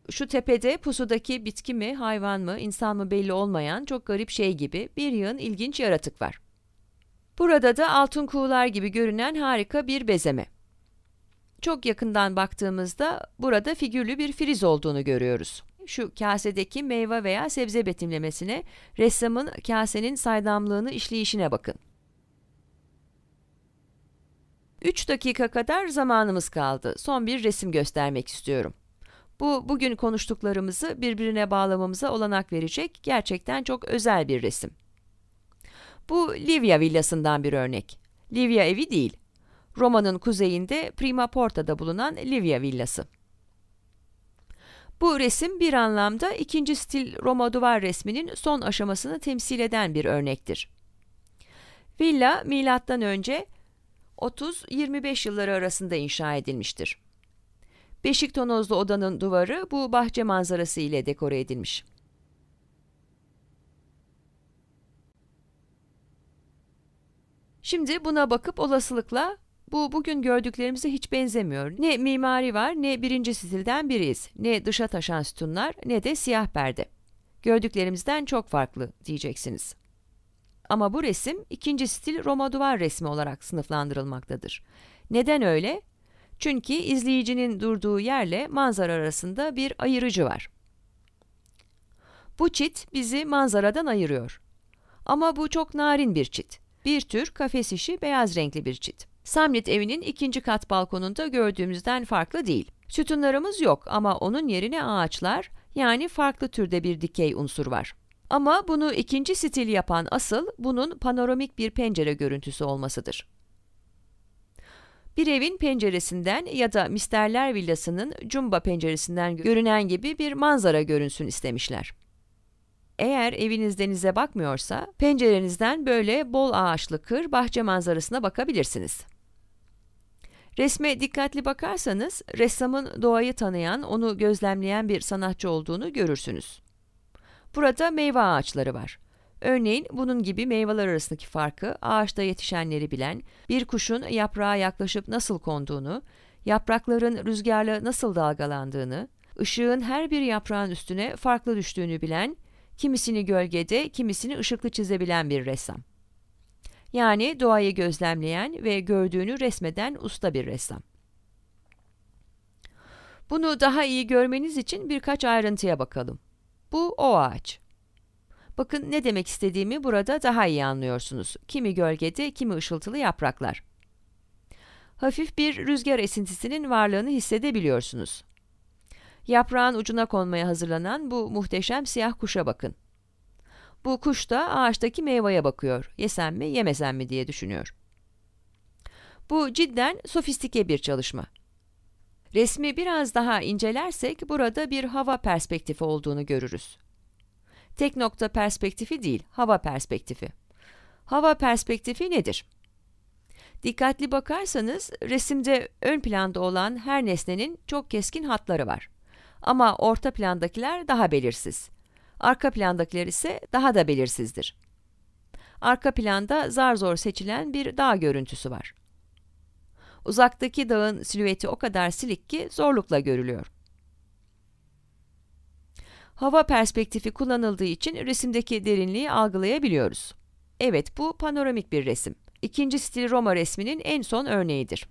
Speaker 1: şu tepede pusudaki bitki mi, hayvan mı, insan mı belli olmayan çok garip şey gibi bir yığın ilginç yaratık var. Burada da altın kuğular gibi görünen harika bir bezeme. Çok yakından baktığımızda burada figürlü bir friz olduğunu görüyoruz. Şu kasedeki meyve veya sebze betimlemesine, ressamın kasenin saydamlığını işleyişine bakın. 3 dakika kadar zamanımız kaldı. Son bir resim göstermek istiyorum. Bu bugün konuştuklarımızı birbirine bağlamamıza olanak verecek gerçekten çok özel bir resim. Bu Livia villasından bir örnek. Livia evi değil. Roma'nın kuzeyinde Prima Porta'da bulunan Livia villası. Bu resim bir anlamda ikinci stil Roma duvar resminin son aşamasını temsil eden bir örnektir. Villa milattan önce 30-25 yılları arasında inşa edilmiştir. Beşik tonozlu odanın duvarı bu bahçe manzarası ile dekore edilmiş. Şimdi buna bakıp olasılıkla bu bugün gördüklerimize hiç benzemiyor. Ne mimari var ne birinci stilden biriyiz. Ne dışa taşan sütunlar ne de siyah perde. Gördüklerimizden çok farklı diyeceksiniz. Ama bu resim ikinci stil Roma duvar resmi olarak sınıflandırılmaktadır. Neden öyle? Çünkü izleyicinin durduğu yerle manzara arasında bir ayırıcı var. Bu çit bizi manzaradan ayırıyor. Ama bu çok narin bir çit. Bir tür kafes işi beyaz renkli bir çit. Samlit evinin ikinci kat balkonunda gördüğümüzden farklı değil. Sütunlarımız yok ama onun yerine ağaçlar yani farklı türde bir dikey unsur var. Ama bunu ikinci stil yapan asıl bunun panoramik bir pencere görüntüsü olmasıdır. Bir evin penceresinden ya da misterler villasının cumba penceresinden görünen gibi bir manzara görünsün istemişler. Eğer eviniz denize bakmıyorsa pencerenizden böyle bol ağaçlı kır bahçe manzarasına bakabilirsiniz. Resme dikkatli bakarsanız ressamın doğayı tanıyan, onu gözlemleyen bir sanatçı olduğunu görürsünüz. Burada meyve ağaçları var. Örneğin bunun gibi meyveler arasındaki farkı ağaçta yetişenleri bilen, bir kuşun yaprağa yaklaşıp nasıl konduğunu, yaprakların rüzgarla nasıl dalgalandığını, ışığın her bir yaprağın üstüne farklı düştüğünü bilen, kimisini gölgede, kimisini ışıklı çizebilen bir ressam. Yani doğayı gözlemleyen ve gördüğünü resmeden usta bir ressam. Bunu daha iyi görmeniz için birkaç ayrıntıya bakalım. Bu o ağaç. Bakın ne demek istediğimi burada daha iyi anlıyorsunuz. Kimi gölgede, kimi ışıltılı yapraklar. Hafif bir rüzgar esintisinin varlığını hissedebiliyorsunuz. Yaprağın ucuna konmaya hazırlanan bu muhteşem siyah kuşa bakın. Bu kuş da ağaçtaki meyveye bakıyor. Yesem mi, yemesem mi diye düşünüyor. Bu cidden sofistike bir çalışma. Resmi biraz daha incelersek burada bir hava perspektifi olduğunu görürüz tek nokta perspektifi değil, hava perspektifi. Hava perspektifi nedir? Dikkatli bakarsanız resimde ön planda olan her nesnenin çok keskin hatları var. Ama orta plandakiler daha belirsiz. Arka plandakiler ise daha da belirsizdir. Arka planda zar zor seçilen bir dağ görüntüsü var. Uzaktaki dağın silüeti o kadar silik ki zorlukla görülüyor hava perspektifi kullanıldığı için resimdeki derinliği algılayabiliyoruz. Evet bu panoramik bir resim. İkinci stil Roma resminin en son örneğidir.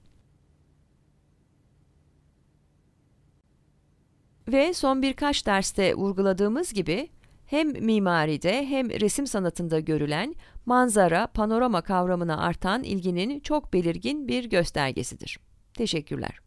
Speaker 1: Ve son birkaç derste vurguladığımız gibi hem mimaride hem resim sanatında görülen manzara, panorama kavramına artan ilginin çok belirgin bir göstergesidir. Teşekkürler.